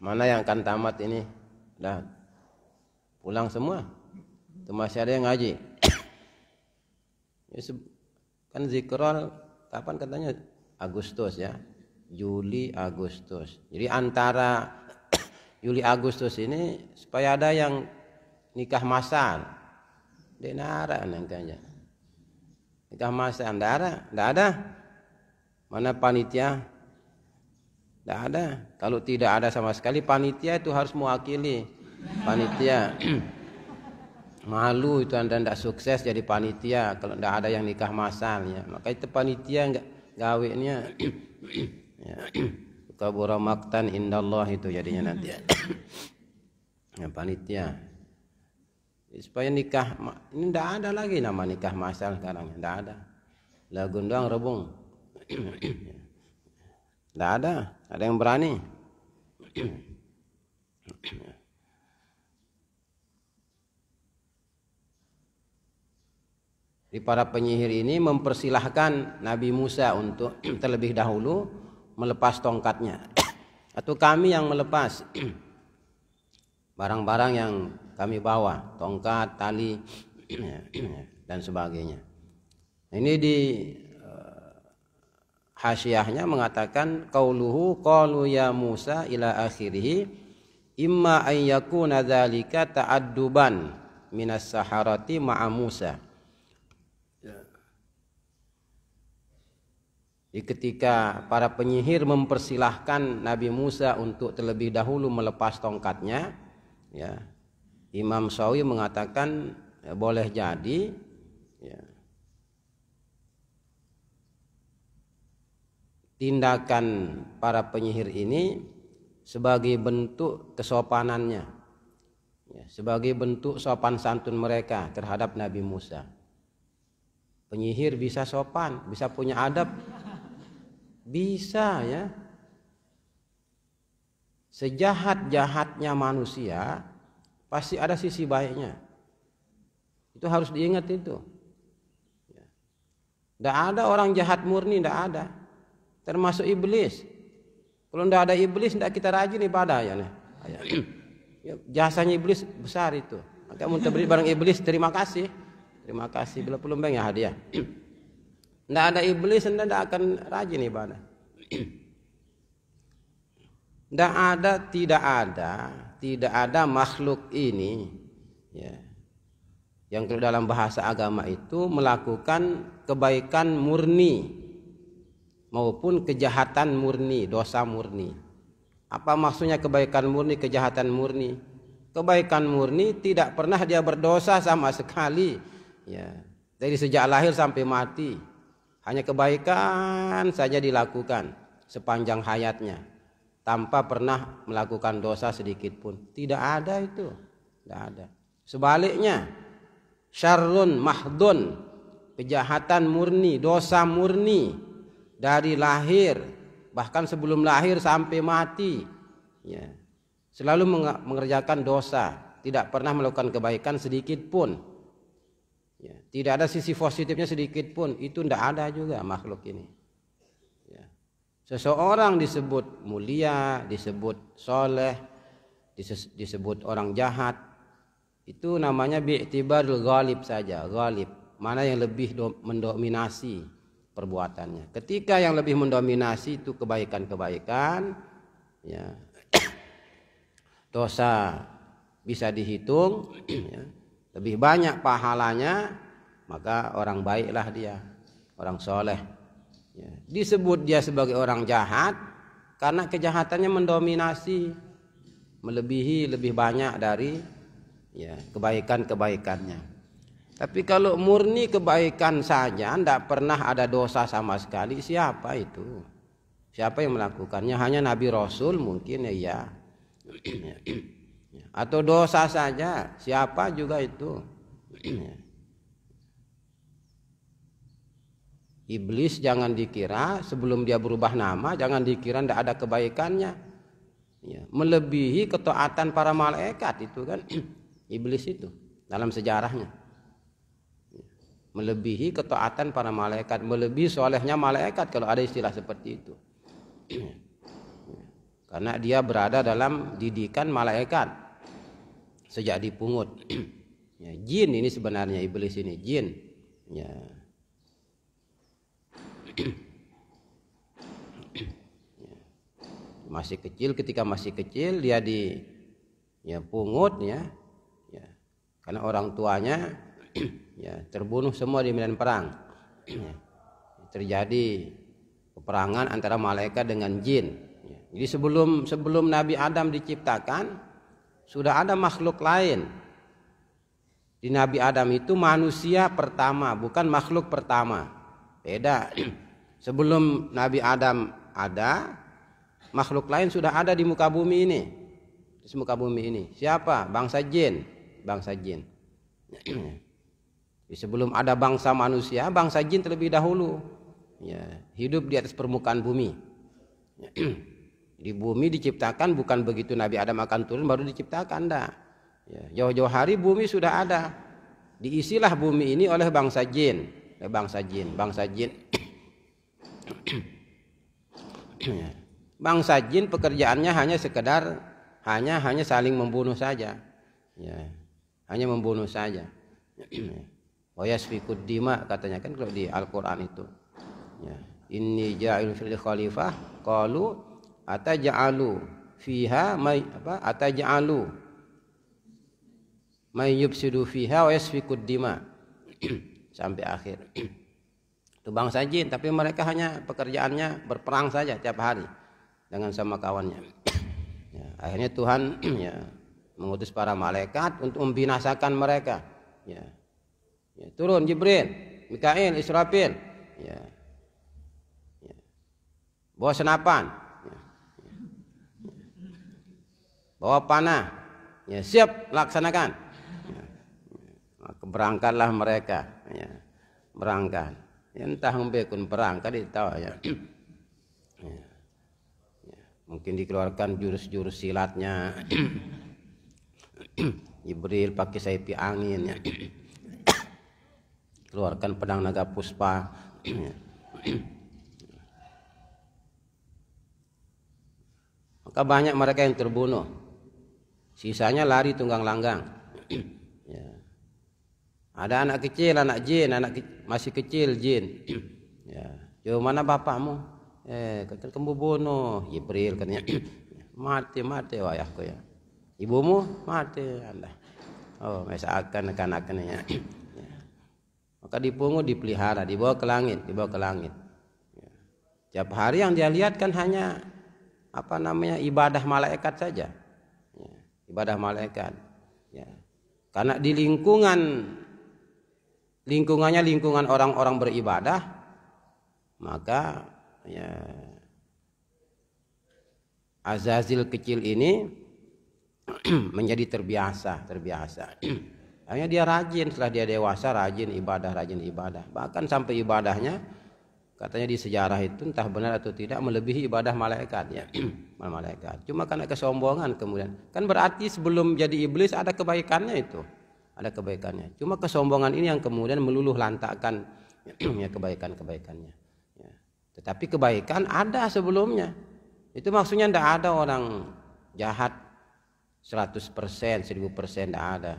S4: Mana yang akan tamat ini? Dah pulang semua. Itu masih ada yang ngaji. Ya, kan zikrol kapan katanya Agustus ya Juli Agustus. Jadi antara (clears throat) Juli Agustus ini supaya ada yang nikah masal. Denara nangkanya. Nikah masal enggak ada, enggak ada. Mana panitia? Enggak ada. Kalau tidak ada sama sekali panitia itu harus mewakili panitia. (clears throat) Malu itu Anda tidak sukses jadi panitia kalau tidak ada yang nikah masal ya. Makanya itu panitia enggak gawe (clears throat) ya. (clears throat) kabura maktan indallah itu jadinya nanti ya, (clears throat) ya panitia ya, supaya nikah ini tidak ada lagi nama nikah masal sekarang tidak ya, ada lagu doang rebung tidak (clears throat) ada ada yang berani Di para penyihir ini mempersilahkan Nabi Musa untuk terlebih dahulu melepas tongkatnya (coughs) atau kami yang melepas (coughs) barang-barang yang kami bawa, tongkat, tali (coughs) dan sebagainya. Ini di eh, hasyiahnya mengatakan qauluhu qalu ya Musa ila akhirih imma ayyakuna yakuna dzalika ta'adduban minas saharati ma'a Musa Di ketika para penyihir mempersilahkan Nabi Musa untuk terlebih dahulu melepas tongkatnya, ya, Imam Sawi mengatakan ya, boleh jadi ya, tindakan para penyihir ini sebagai bentuk kesopanannya, ya, sebagai bentuk sopan santun mereka terhadap Nabi Musa. Penyihir bisa sopan, bisa punya adab bisa ya. Sejahat-jahatnya manusia pasti ada sisi baiknya. Itu harus diingat itu. Tidak ya. ada orang jahat murni, tidak ada. Termasuk iblis. Kalau tidak ada iblis, tidak kita rajin ibadah ya, ya. (clears throat) ya. Jasanya iblis besar itu. Maka mau beri barang iblis, terima kasih. Terima kasih. Bila belum ya hadiah. (clears throat) Tidak ada iblis Anda tidak akan rajin ibadah. Tidak (clears throat) ada, tidak ada, tidak ada makhluk ini ya, yang kalau dalam bahasa agama itu melakukan kebaikan murni maupun kejahatan murni, dosa murni. Apa maksudnya kebaikan murni, kejahatan murni? Kebaikan murni tidak pernah dia berdosa sama sekali. Ya, dari sejak lahir sampai mati hanya kebaikan saja dilakukan sepanjang hayatnya tanpa pernah melakukan dosa sedikit pun. Tidak ada itu. Tidak ada. Sebaliknya, syarrun mahdun, kejahatan murni, dosa murni dari lahir, bahkan sebelum lahir sampai mati. Ya. Selalu mengerjakan dosa, tidak pernah melakukan kebaikan sedikit pun. Ya, tidak ada sisi positifnya sedikit pun, itu tidak ada juga makhluk ini. Ya. Seseorang disebut mulia, disebut soleh, disebut orang jahat, itu namanya bi'tibarul ghalib saja, ghalib. Mana yang lebih mendominasi perbuatannya. Ketika yang lebih mendominasi itu kebaikan-kebaikan, ya. (coughs) dosa bisa dihitung, (coughs) ya lebih banyak pahalanya maka orang baiklah dia orang soleh ya. disebut dia sebagai orang jahat karena kejahatannya mendominasi melebihi lebih banyak dari ya, kebaikan kebaikannya tapi kalau murni kebaikan saja tidak pernah ada dosa sama sekali siapa itu siapa yang melakukannya hanya Nabi Rasul mungkin ya, ya atau dosa saja siapa juga itu (clears throat) Iblis jangan dikira sebelum dia berubah nama jangan dikira tidak ada kebaikannya ya, melebihi ketaatan para malaikat itu kan (clears throat) iblis itu dalam sejarahnya ya, melebihi ketaatan para malaikat melebihi solehnya malaikat kalau ada istilah seperti itu (clears throat) ya, karena dia berada dalam didikan malaikat sejak dipungut. (clears throat) ya, jin ini sebenarnya iblis ini jin. Ya. (clears throat) ya. masih kecil ketika masih kecil dia di ya pungut ya. ya. Karena orang tuanya (clears throat) ya terbunuh semua di medan perang. ya. Terjadi peperangan antara malaikat dengan jin. Ya. Jadi sebelum sebelum Nabi Adam diciptakan sudah ada makhluk lain. Di Nabi Adam itu manusia pertama, bukan makhluk pertama. Beda. (clears throat) Sebelum Nabi Adam ada, makhluk lain sudah ada di muka bumi ini. Di muka bumi ini. Siapa? Bangsa jin. Bangsa jin. (clears throat) Sebelum ada bangsa manusia, bangsa jin terlebih dahulu. Ya, hidup di atas permukaan bumi. (clears throat) Di bumi diciptakan bukan begitu Nabi Adam akan turun baru diciptakan dah. Ya, jauh-jauh hari bumi sudah ada. Diisilah bumi ini oleh bangsa jin, eh, bangsa jin, bangsa jin. bangsa jin pekerjaannya hanya sekedar hanya hanya saling membunuh saja. Ya, hanya membunuh saja. ya fikud dima katanya kan kalau di Al-Qur'an itu. Ya. jauh jahil fil khalifah ataj'alu fiha may apa ataj'alu may yubsidu fiha wa yasfikud dima (clears throat) sampai akhir (clears throat) itu bangsa jin tapi mereka hanya pekerjaannya berperang saja tiap hari dengan sama kawannya (clears throat) ya, akhirnya Tuhan ya mengutus para malaikat untuk membinasakan mereka ya, ya turun Jibril Mikail Israfil ya, ya. bawa senapan bawa panah ya siap laksanakan ya. Maka ya, berangkatlah mereka ya. berangkat ya, entah bekun berangkat itu ya. (clears throat) ya. ya. mungkin dikeluarkan jurus-jurus silatnya (clears throat) Jibril pakai saipi angin ya. (clears throat) keluarkan pedang naga puspa ya. maka banyak mereka yang terbunuh Sisanya lari tunggang langgang. (clears throat) ya. Ada anak kecil, anak jin, anak ke masih kecil jin. (clears throat) ya. Yo mana bapakmu? Eh, kata kembu bunuh. Jibril katanya. (clears throat) mati, mati wayahku ya. Ibumu mati anda. Oh, misalkan anak-anaknya. ya. Maka dipungut, dipelihara, dibawa ke langit, dibawa ke langit. Ya. Tiap hari yang dia lihat kan hanya apa namanya ibadah malaikat saja ibadah malaikat ya karena di lingkungan lingkungannya lingkungan orang-orang beribadah maka ya azazil kecil ini (clears throat) menjadi terbiasa terbiasa hanya (clears throat) dia rajin setelah dia dewasa rajin ibadah rajin ibadah bahkan sampai ibadahnya katanya di sejarah itu entah benar atau tidak melebihi ibadah malaikat ya, (clears throat) malaikat cuma karena kesombongan kemudian kan berarti sebelum jadi iblis ada kebaikannya itu ada kebaikannya cuma kesombongan ini yang kemudian meluluh lantakan (clears throat) ya kebaikan kebaikannya ya. tetapi kebaikan ada sebelumnya itu maksudnya tidak ada orang jahat 100% persen tidak ada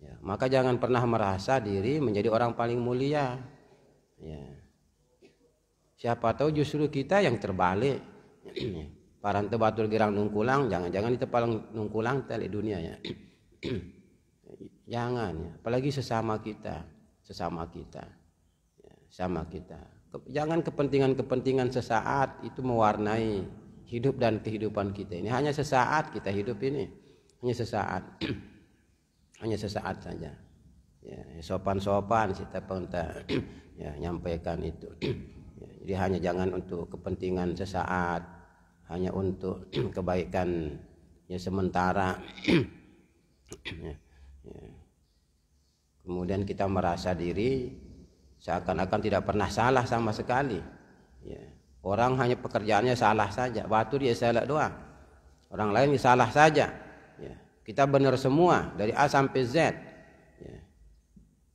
S4: ya. maka jangan pernah merasa diri menjadi orang paling mulia ya Siapa tahu justru kita yang terbalik. (clears throat) Parang batur girang nungkulang, jangan-jangan itu paling nungkulang tali dunia ya. (clears throat) jangan ya. Apalagi sesama kita, sesama kita. Ya, sama kita. Jangan kepentingan-kepentingan sesaat itu mewarnai hidup dan kehidupan kita ini. Hanya sesaat kita hidup ini. Hanya sesaat. (clears throat) Hanya sesaat saja. Ya, sopan-sopan kita pun ya, nyampaikan itu. Jadi hanya jangan untuk kepentingan sesaat, hanya untuk (clears throat) kebaikan ya sementara. (clears throat) Ya, ya. Kemudian kita merasa diri seakan-akan tidak pernah salah sama sekali. Ya. Orang hanya pekerjaannya salah saja, Batu dia salah doa. Orang lain salah saja. Kita benar semua dari A sampai Z.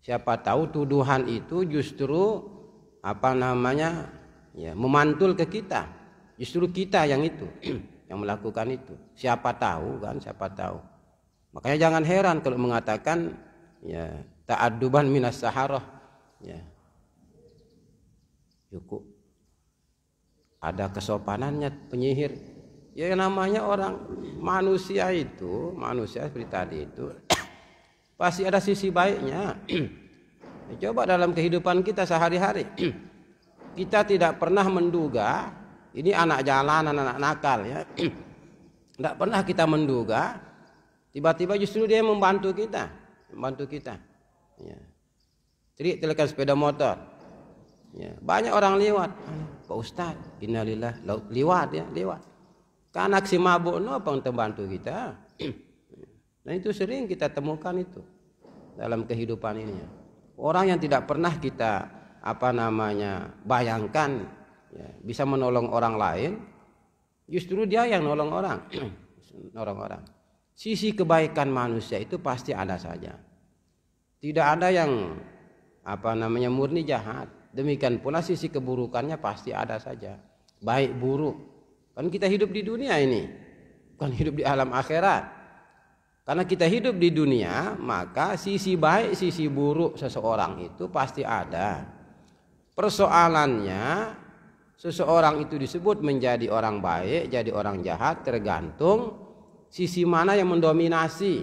S4: Siapa tahu tuduhan itu justru apa namanya ya memantul ke kita justru kita yang itu (clears throat) yang melakukan itu siapa tahu kan siapa tahu makanya jangan heran kalau mengatakan ya ta'adduban minas saharah ya cukup ada kesopanannya penyihir ya yang namanya orang manusia itu manusia seperti tadi itu (clears throat) pasti ada sisi baiknya (clears throat) ya, coba dalam kehidupan kita sehari-hari kita tidak pernah menduga ini anak jalanan, anak nakal ya. (clears throat) Tidak pernah kita menduga, tiba-tiba justru dia membantu kita, membantu kita. Ya. Jadi telekan sepeda motor. Ya. Banyak orang lewat. Pak Ustad, inalillah, lewat ya, lewat. Karena si mabuk, no, apa tembantu kita? (clears throat) Nah itu sering kita temukan itu dalam kehidupan ini. Orang yang tidak pernah kita apa namanya bayangkan ya, bisa menolong orang lain justru dia yang nolong orang (clears throat) nolong orang sisi kebaikan manusia itu pasti ada saja tidak ada yang apa namanya murni jahat demikian pula sisi keburukannya pasti ada saja baik buruk kan kita hidup di dunia ini bukan hidup di alam akhirat karena kita hidup di dunia, maka sisi baik, sisi buruk seseorang itu pasti ada. Persoalannya seseorang itu disebut menjadi orang baik, jadi orang jahat tergantung sisi mana yang mendominasi.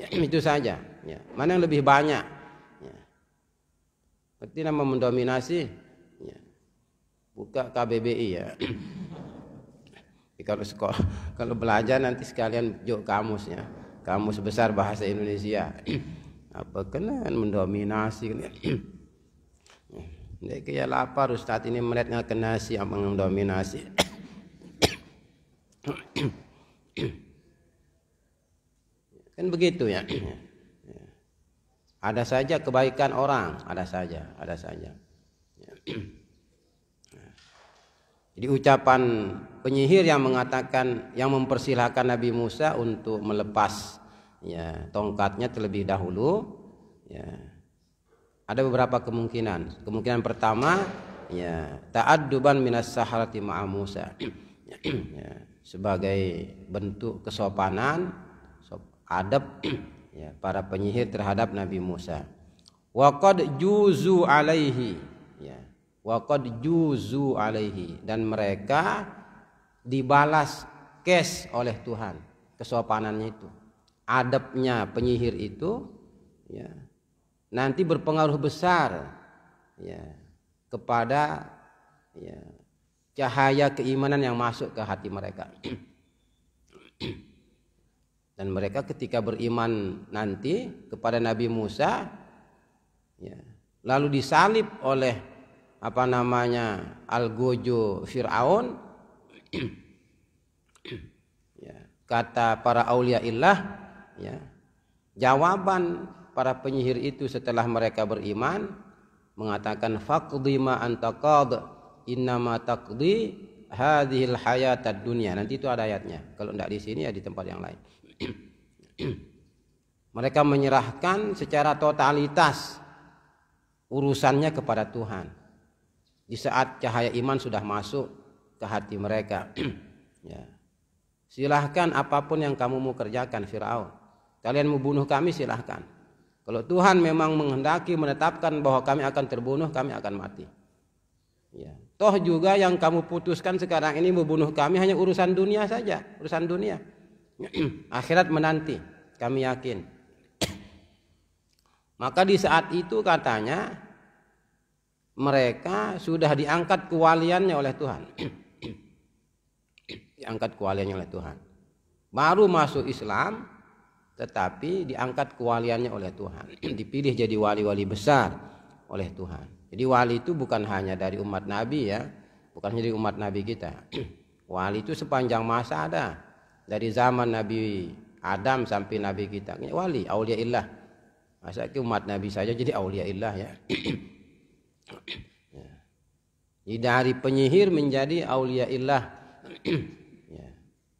S4: Ya, (clears throat) itu saja. Ya. Mana yang lebih banyak? Ya. Berarti nama mendominasi. Ya. Buka KBBI ya. (clears throat) ya. kalau sekolah, (laughs) kalau belajar nanti sekalian juk kamusnya, kamus besar bahasa Indonesia. (clears throat) Apa kena mendominasi? Niki kaya lapar Ustaz ini melihat ngaken nasi yang mengdominasi. kan begitu ya. Ada saja kebaikan orang, ada saja, ada saja. Jadi ucapan penyihir yang mengatakan yang mempersilahkan Nabi Musa untuk melepas ya tongkatnya terlebih dahulu ya ada beberapa kemungkinan. Kemungkinan pertama, ya ta'adduban minas saharati ma'a Musa. (clears throat) ya, sebagai bentuk kesopanan, sop, adab (clears throat) ya, para penyihir terhadap Nabi Musa. Wakod juzu alaihi. Ya. Waqad juzu alaihi dan mereka dibalas kes oleh Tuhan kesopanannya itu adabnya penyihir itu ya nanti berpengaruh besar ya, kepada ya, cahaya keimanan yang masuk ke hati mereka. (clears throat) Dan mereka ketika beriman nanti kepada Nabi Musa, ya, lalu disalib oleh apa namanya al gojo Fir'aun, (clears throat) ya, kata para aulia illah, ya, jawaban para penyihir itu setelah mereka beriman mengatakan faqdi ma antaqad innama taqdi hadhil hayatad dunya. Nanti itu ada ayatnya. Kalau tidak di sini ya di tempat yang lain. (clears throat) mereka menyerahkan secara totalitas urusannya kepada Tuhan. Di saat cahaya iman sudah masuk ke hati mereka. (clears throat) ya. Silahkan apapun yang kamu mau kerjakan Firaun. Kalian mau bunuh kami silahkan. Kalau Tuhan memang menghendaki menetapkan bahwa kami akan terbunuh, kami akan mati. Ya. Toh juga yang kamu putuskan sekarang ini membunuh kami hanya urusan dunia saja, urusan dunia. (clears throat) Akhirat menanti, kami yakin. (clears throat) Maka di saat itu katanya mereka sudah diangkat kewaliannya oleh Tuhan. (clears throat) diangkat kewaliannya oleh Tuhan. Baru masuk Islam, tetapi diangkat kewaliannya oleh Tuhan, (clears throat) dipilih jadi wali-wali besar oleh Tuhan. Jadi wali itu bukan hanya dari umat Nabi ya, bukan hanya umat Nabi kita. (clears throat) wali itu sepanjang masa ada. Dari zaman Nabi Adam sampai Nabi kita, wali, aulia illah. Masa itu umat Nabi saja jadi aulia illah ya. Jadi (clears throat) dari penyihir menjadi aulia illah. Ya.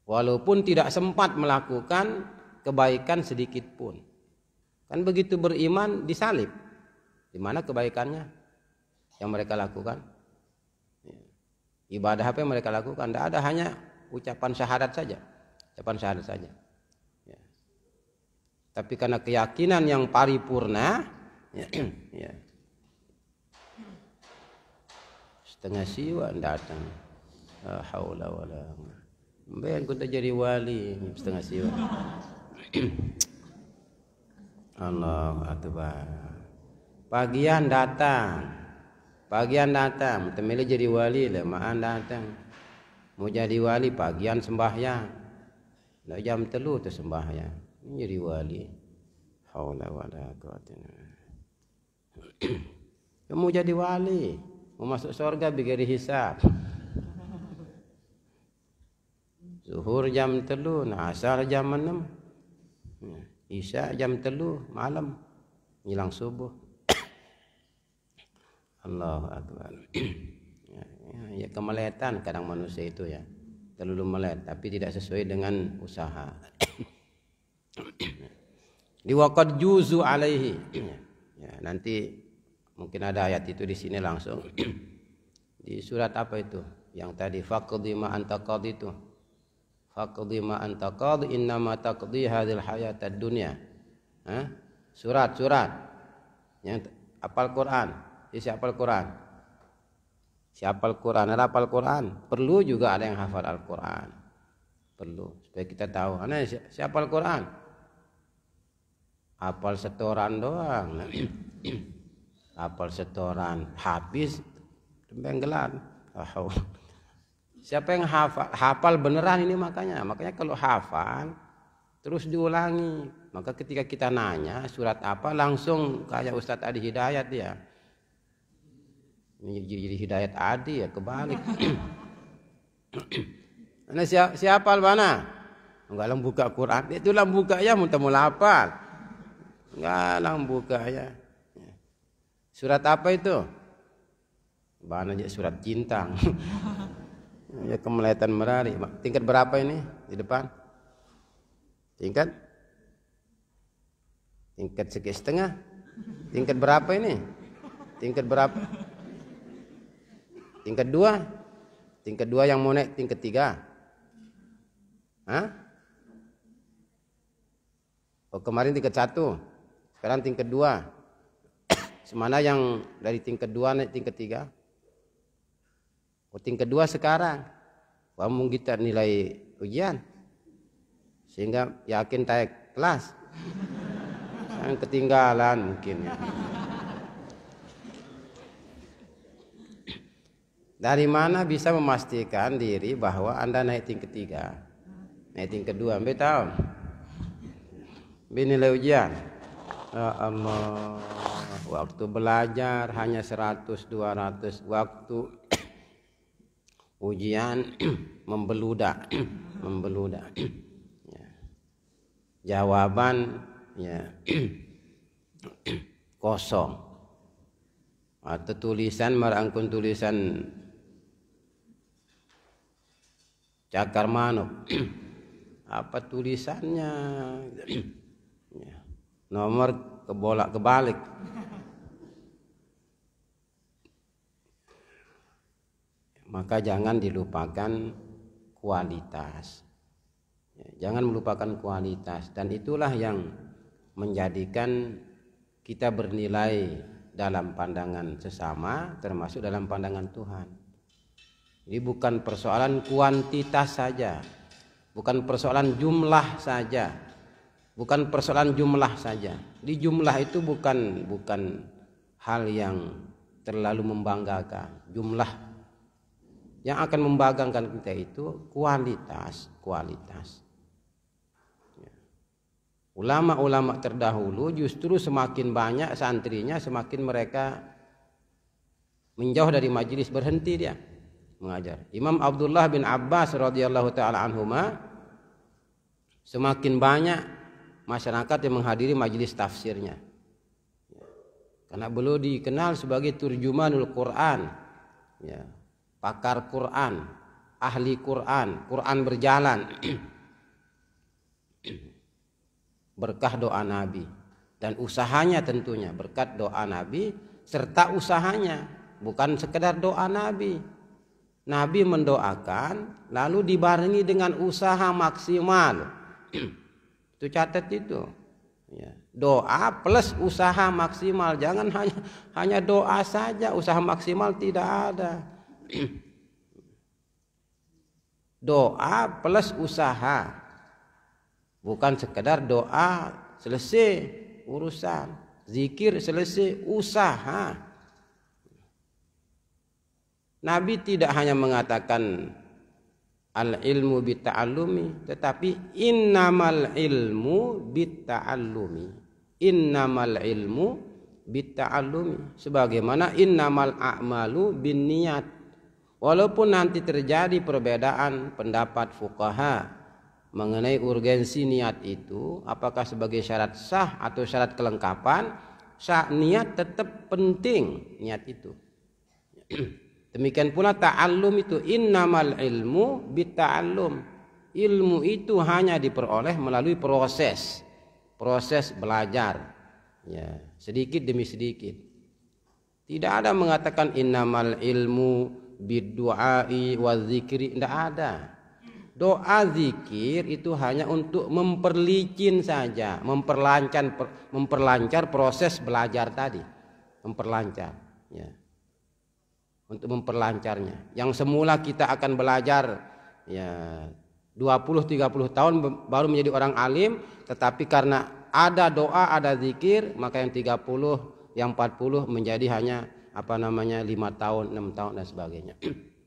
S4: Walaupun tidak sempat melakukan kebaikan sedikit pun. Kan begitu beriman disalib. Di mana kebaikannya yang mereka lakukan? Ya. Ibadah apa yang mereka lakukan? Tidak ada hanya ucapan syahadat saja. Ucapan syahadat saja. Ya. Tapi karena keyakinan yang paripurna, ya, (clears throat) ya. setengah siwa datang. La haula wala. Mbayan kita jadi wali setengah siwa. Allah Akbar. Pagian datang. Pagian datang. Temile jadi wali lemaan datang. Mau jadi wali pagian sembahyang. Nah, jam telu tu sembahyang. Jadi wali. Haula wala quwata. Kamu jadi wali, mau masuk surga bigari hisab. Zuhur jam telu, nah asar jam enam. Hmm. Isya jam telu malam hilang subuh. (coughs) Allah Akbar. (coughs) Ya, ya, ya, kemeletan kadang manusia itu ya. Terlalu melet tapi tidak sesuai dengan usaha. (coughs) Diwakad juzu alaihi. ya, nanti mungkin ada ayat itu di sini langsung. di surat apa itu? Yang tadi faqdi ma anta itu faqdi ma anta inna ma taqdi hadhil hayatad dunya surat surat yang apal Quran isi apal Quran siapa Al-Quran ada apal Quran perlu juga ada yang hafal Al-Quran perlu supaya kita tahu karena siapa Al-Quran apal setoran doang (clears throat) apal setoran habis gelar oh. Siapa yang hafal, hafal beneran ini makanya. Makanya kalau hafal terus diulangi. Maka ketika kita nanya surat apa langsung kayak Ustadz Adi Hidayat dia. Ini jadi Hidayat Adi ya kebalik. (clears throat) Nah, siapa, siapa mana? Enggak lang buka Quran. Itu lang buka ya muntah lapar. Enggak lang buka ya. Surat apa itu? Bana surat cintang. (laughs) Ya kemelihatan merari. Tingkat berapa ini di depan? Tingkat? Tingkat segi setengah? Tingkat berapa ini? Tingkat berapa? Tingkat dua? Tingkat dua yang mau naik tingkat tiga? Hah? Oh, kemarin tingkat satu, sekarang tingkat dua. (coughs) Semana yang dari tingkat dua naik tingkat tiga? voting kedua sekarang kamu kita nilai ujian sehingga yakin tayak kelas yang ketinggalan mungkin Dari mana bisa memastikan diri bahwa Anda naik ting ketiga? Naik ting kedua, ambil tahu. Binilai ujian. Ya waktu belajar hanya 100 200, waktu ujian (clears throat) membeludak (clears throat) membeludak (clears throat) ya. jawaban ya kosong atau tulisan merangkum tulisan cakar manuk apa tulisannya ya. nomor kebolak kebalik maka jangan dilupakan kualitas. Ya, jangan melupakan kualitas dan itulah yang menjadikan kita bernilai dalam pandangan sesama termasuk dalam pandangan Tuhan. Jadi bukan persoalan kuantitas saja, bukan persoalan jumlah saja. Bukan persoalan jumlah saja. Di jumlah itu bukan bukan hal yang terlalu membanggakan. Jumlah yang akan membagangkan kita itu kualitas kualitas ya. ulama-ulama terdahulu justru semakin banyak santrinya semakin mereka menjauh dari majlis berhenti dia mengajar Imam Abdullah bin Abbas radhiyallahu taala anhuma semakin banyak masyarakat yang menghadiri majlis tafsirnya ya. karena beliau dikenal sebagai turjumanul Quran ya pakar Quran, ahli Quran, Quran berjalan. berkah doa Nabi dan usahanya tentunya berkat doa Nabi serta usahanya bukan sekedar doa Nabi. Nabi mendoakan lalu dibarengi dengan usaha maksimal. (clears throat) itu catat itu. Ya. Doa plus usaha maksimal, jangan hanya hanya doa saja, usaha maksimal tidak ada. (clears throat) doa plus usaha bukan sekedar doa selesai urusan zikir selesai usaha Nabi tidak hanya mengatakan al ilmu bita'allumi tetapi innamal ilmu bita'allumi innamal ilmu bita'allumi sebagaimana innamal a'malu bin niat Walaupun nanti terjadi perbedaan pendapat fukaha mengenai urgensi niat itu, apakah sebagai syarat sah atau syarat kelengkapan, sah niat tetap penting niat itu. (clears throat) Demikian pula ta'allum itu innamal ilmu bita'allum. Ilmu itu hanya diperoleh melalui proses. Proses belajar. Ya, sedikit demi sedikit. Tidak ada mengatakan innamal ilmu bidu'ai wa zikri tidak ada doa zikir itu hanya untuk memperlicin saja memperlancar memperlancar proses belajar tadi memperlancar ya untuk memperlancarnya yang semula kita akan belajar ya 20 30 tahun baru menjadi orang alim tetapi karena ada doa ada zikir maka yang 30 yang 40 menjadi hanya apa namanya lima tahun, enam tahun dan sebagainya.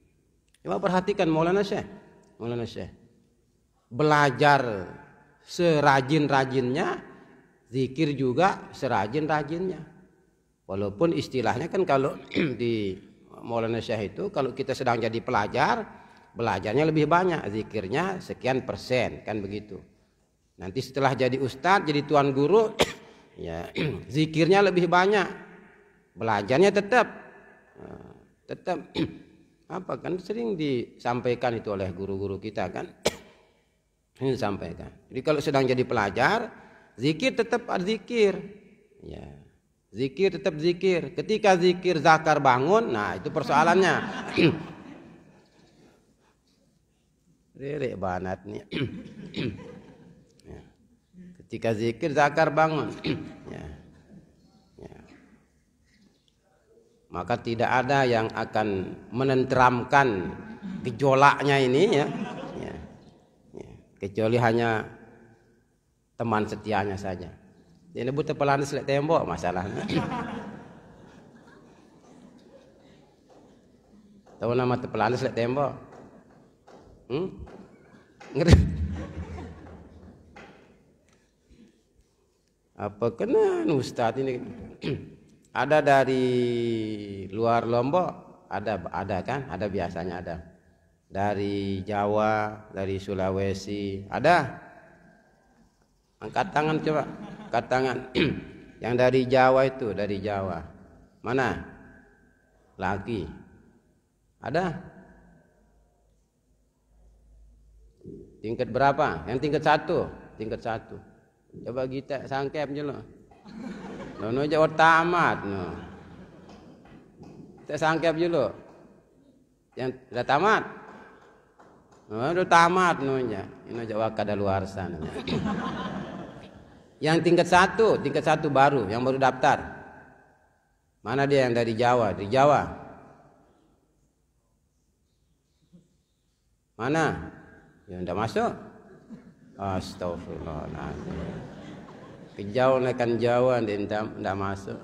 S4: (clears throat) Coba perhatikan Maulana Syekh, Maulana Syekh belajar serajin-rajinnya, zikir juga serajin-rajinnya. Walaupun istilahnya kan kalau (clears throat) di Maulana Syekh itu kalau kita sedang jadi pelajar, belajarnya lebih banyak, zikirnya sekian persen, kan begitu. Nanti setelah jadi ustadz, jadi tuan guru, (clears throat) ya zikirnya lebih banyak, belajarnya tetap nah, tetap (clears throat) apa kan sering disampaikan itu oleh guru-guru kita kan (clears throat) ini disampaikan jadi kalau sedang jadi pelajar zikir tetap zikir ya zikir tetap zikir ketika zikir zakar bangun nah itu persoalannya Ririk (clears throat) banget nih. Ya. Ketika zikir zakar bangun. ya. maka tidak ada yang akan menenteramkan gejolaknya ini ya, ya. ya. kecuali hanya teman setianya saja ini buta pelanis lek tembok masalahnya tahu nama pelanis lek tembok hmm? ngerti apa kena ustadz ini ada dari luar Lombok, ada ada kan? Ada biasanya ada. Dari Jawa, dari Sulawesi, ada. Angkat tangan coba, angkat tangan. (clears throat) Yang dari Jawa itu, dari Jawa. Mana? Laki. Ada? Tingkat berapa? Yang tingkat satu, tingkat satu. Coba kita sangkep aja loh. Nono jawab tamat no. Nah, Kita sangkep dulu. Yang udah tamat. Oh, udah tamat nonya. Ini jawab kada luar sana. yang tingkat satu, tingkat satu baru, yang baru daftar. Mana dia yang dari Jawa? Di Jawa. Mana? Yang tidak masuk. Astagfirullahaladzim. Kejauh lekan Jawa tidak masuk.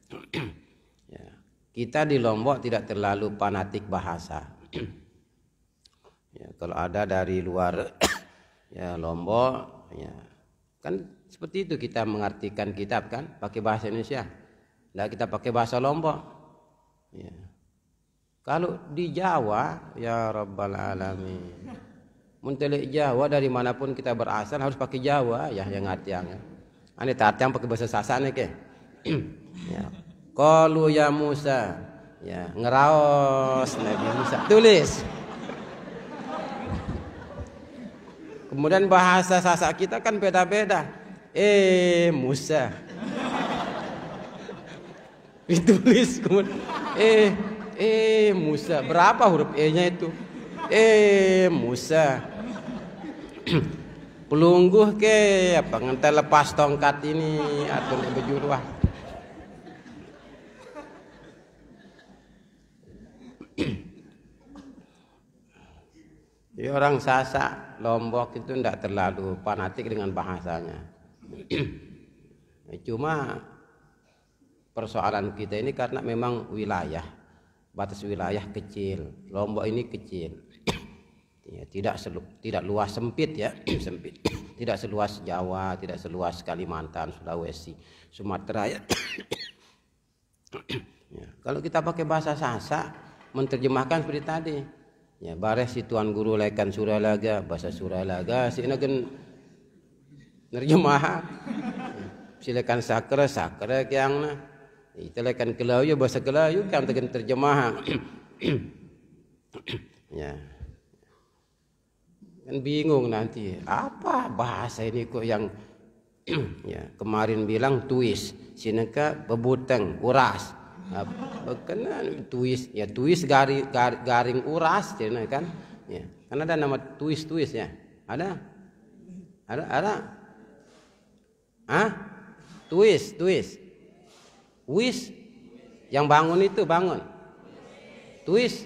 S4: (clears throat) ya. Kita di Lombok tidak terlalu fanatik bahasa. (clears throat) ya, kalau ada dari luar (clears throat) ya Lombok, ya. kan seperti itu kita mengartikan kitab kan pakai bahasa Indonesia. Nah kita pakai bahasa Lombok. Ya. Kalau di Jawa ya Rabbal Alamin. Muntelik Jawa dari manapun kita berasal harus pakai Jawa ya yang artinya. Ane yang pakai bahasa Sasak ke. (clears throat) ya. Kalu ya Musa. Ya, ngeraos Nabi ya Musa. Tulis. Kemudian bahasa Sasak kita kan beda-beda. Eh Musa. Ditulis kemudian eh eh Musa. Berapa huruf E-nya itu? Eh Musa. (clears throat) pelungguh ke apa ngentel lepas tongkat ini atau berjuruah. (clears throat) Jadi orang sasa Lombok itu tidak terlalu fanatik dengan bahasanya. (clears throat) Cuma persoalan kita ini karena memang wilayah, batas wilayah kecil. Lombok ini kecil ya, tidak selu, tidak luas sempit ya (clears throat) sempit (clears throat) tidak seluas Jawa tidak seluas Kalimantan Sulawesi Sumatera ya. (clears throat) ya. kalau kita pakai bahasa Sasa menerjemahkan seperti tadi ya bareh si tuan guru lekan suralaga bahasa suralaga si gen nerjemah ya, silakan sakra sakra yang na ya, itu lekan kelau bahasa kelau kan terjemah ya Kan bingung nanti, apa bahasa ini kok yang (clears throat) ya, kemarin bilang tuis, sineka bebuteng, uras. Nah, kena tuis, ya tuis garing, gar, garing uras, cina kan? Ya. karena ada nama tuis-tuis ya? Ada? Ada? Ada? ah Tuis, tuis. Wis, yang bangun itu bangun. Tuis,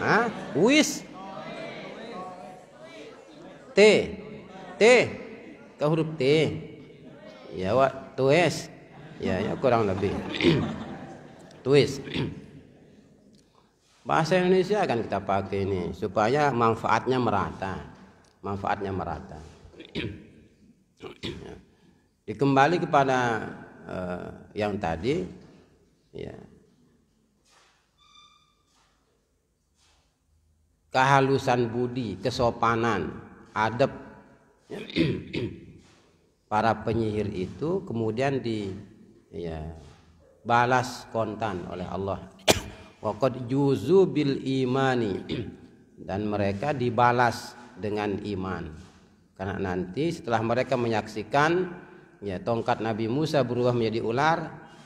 S4: Hah? Uis. T. T. Ke huruf T. Ya, Wak. Tuis. Ya, ya kurang lebih. (clears throat) Tuis. (clears throat) Bahasa Indonesia akan kita pakai ini supaya manfaatnya merata. Manfaatnya merata. (clears throat) ya. Dikembali kepada uh, yang tadi ya kehalusan budi, kesopanan, adab (clears throat) para penyihir itu kemudian di ya, balas kontan oleh Allah. (clears throat) Waqad juzu bil imani (clears throat) dan mereka dibalas dengan iman. Karena nanti setelah mereka menyaksikan ya tongkat Nabi Musa berubah menjadi ular,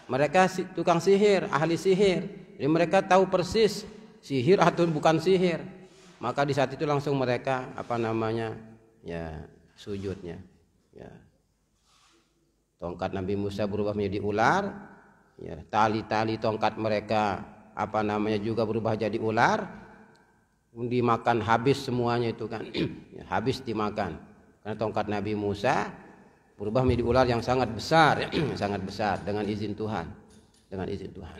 S4: mereka tukang sihir, ahli sihir. Jadi mereka tahu persis sihir atau bukan sihir maka di saat itu langsung mereka apa namanya ya sujudnya ya tongkat Nabi Musa berubah menjadi ular ya tali-tali tongkat mereka apa namanya juga berubah jadi ular dimakan habis semuanya itu kan (clears throat) ya, habis dimakan karena tongkat Nabi Musa berubah menjadi ular yang sangat besar (clears throat) sangat besar dengan izin Tuhan dengan izin Tuhan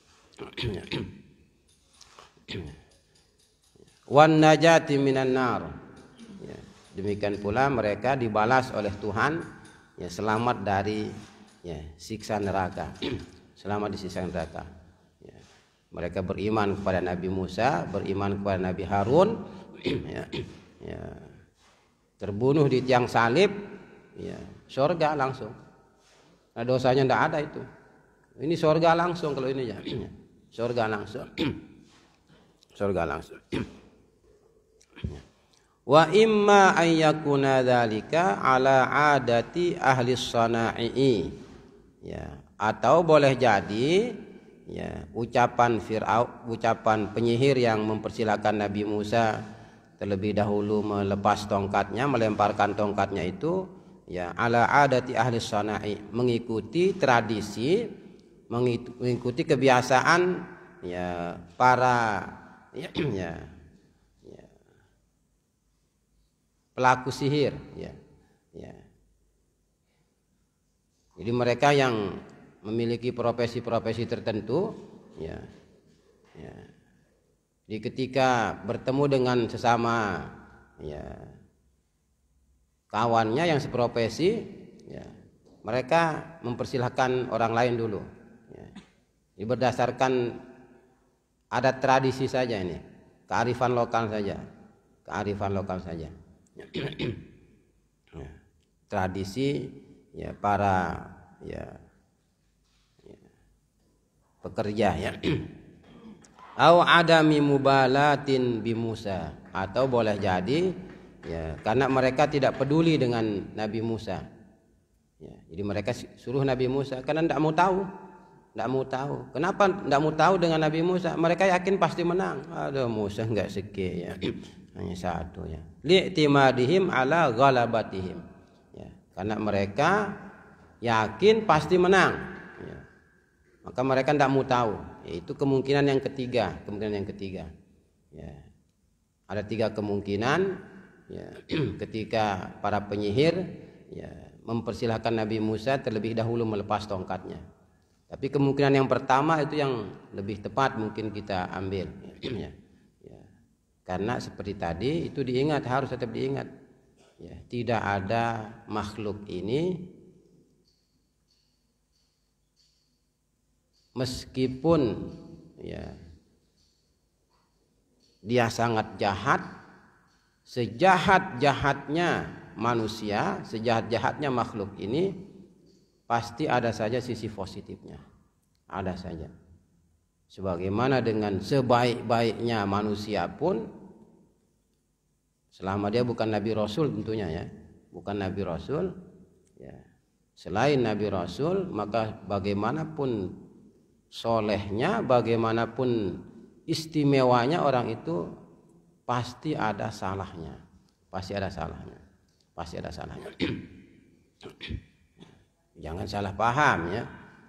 S4: (clears throat) ya. Ya wan najati minan nar. Ya, demikian pula mereka dibalas oleh Tuhan ya selamat dari ya siksa neraka. (clears throat) selamat di siksa neraka. Ya. Mereka beriman kepada Nabi Musa, beriman kepada Nabi Harun. (clears throat) ya, ya. Terbunuh di tiang salib, ya, surga langsung. Nah, dosanya tidak ada itu. Ini surga langsung kalau ini ya. surga (clears throat) langsung. surga langsung. Wa imma ayyakuna dhalika ala adati ahli sana'i'i. Ya, atau boleh jadi ya, ucapan Fir'aun, ucapan penyihir yang mempersilahkan Nabi Musa terlebih dahulu melepas tongkatnya, melemparkan tongkatnya itu ya ala adati ahli sana'i, mengikuti tradisi, mengikuti kebiasaan ya para (clears throat) ya pelaku sihir ya. ya. Jadi mereka yang memiliki profesi-profesi tertentu ya. ya. Jadi ketika bertemu dengan sesama ya kawannya yang seprofesi ya mereka mempersilahkan orang lain dulu ya. Ini berdasarkan adat tradisi saja ini kearifan lokal saja kearifan lokal saja ya. tradisi ya para ya, ya pekerja ya au adami mubalatin bi Musa atau boleh jadi ya karena mereka tidak peduli dengan Nabi Musa ya, jadi mereka suruh Nabi Musa karena tidak mau tahu tidak mau tahu kenapa tidak mau tahu dengan Nabi Musa mereka yakin pasti menang aduh Musa nggak seki ya hanya satu ya li'timadihim ala ghalabatihim ya karena mereka yakin pasti menang ya. maka mereka tidak mau tahu ya, itu kemungkinan yang ketiga kemungkinan yang ketiga ya ada tiga kemungkinan ya (clears throat) ketika para penyihir ya mempersilahkan Nabi Musa terlebih dahulu melepas tongkatnya tapi kemungkinan yang pertama itu yang lebih tepat mungkin kita ambil (clears throat) ya. Karena seperti tadi itu diingat harus tetap diingat. Ya, tidak ada makhluk ini meskipun ya dia sangat jahat sejahat-jahatnya manusia, sejahat-jahatnya makhluk ini pasti ada saja sisi positifnya. Ada saja. Sebagaimana dengan sebaik-baiknya manusia pun Selama dia bukan Nabi Rasul tentunya ya, bukan Nabi Rasul, ya. Selain Nabi Rasul, maka bagaimanapun solehnya, bagaimanapun istimewanya orang itu pasti ada salahnya, pasti ada salahnya, pasti ada salahnya. (clears throat) Jangan salah paham ya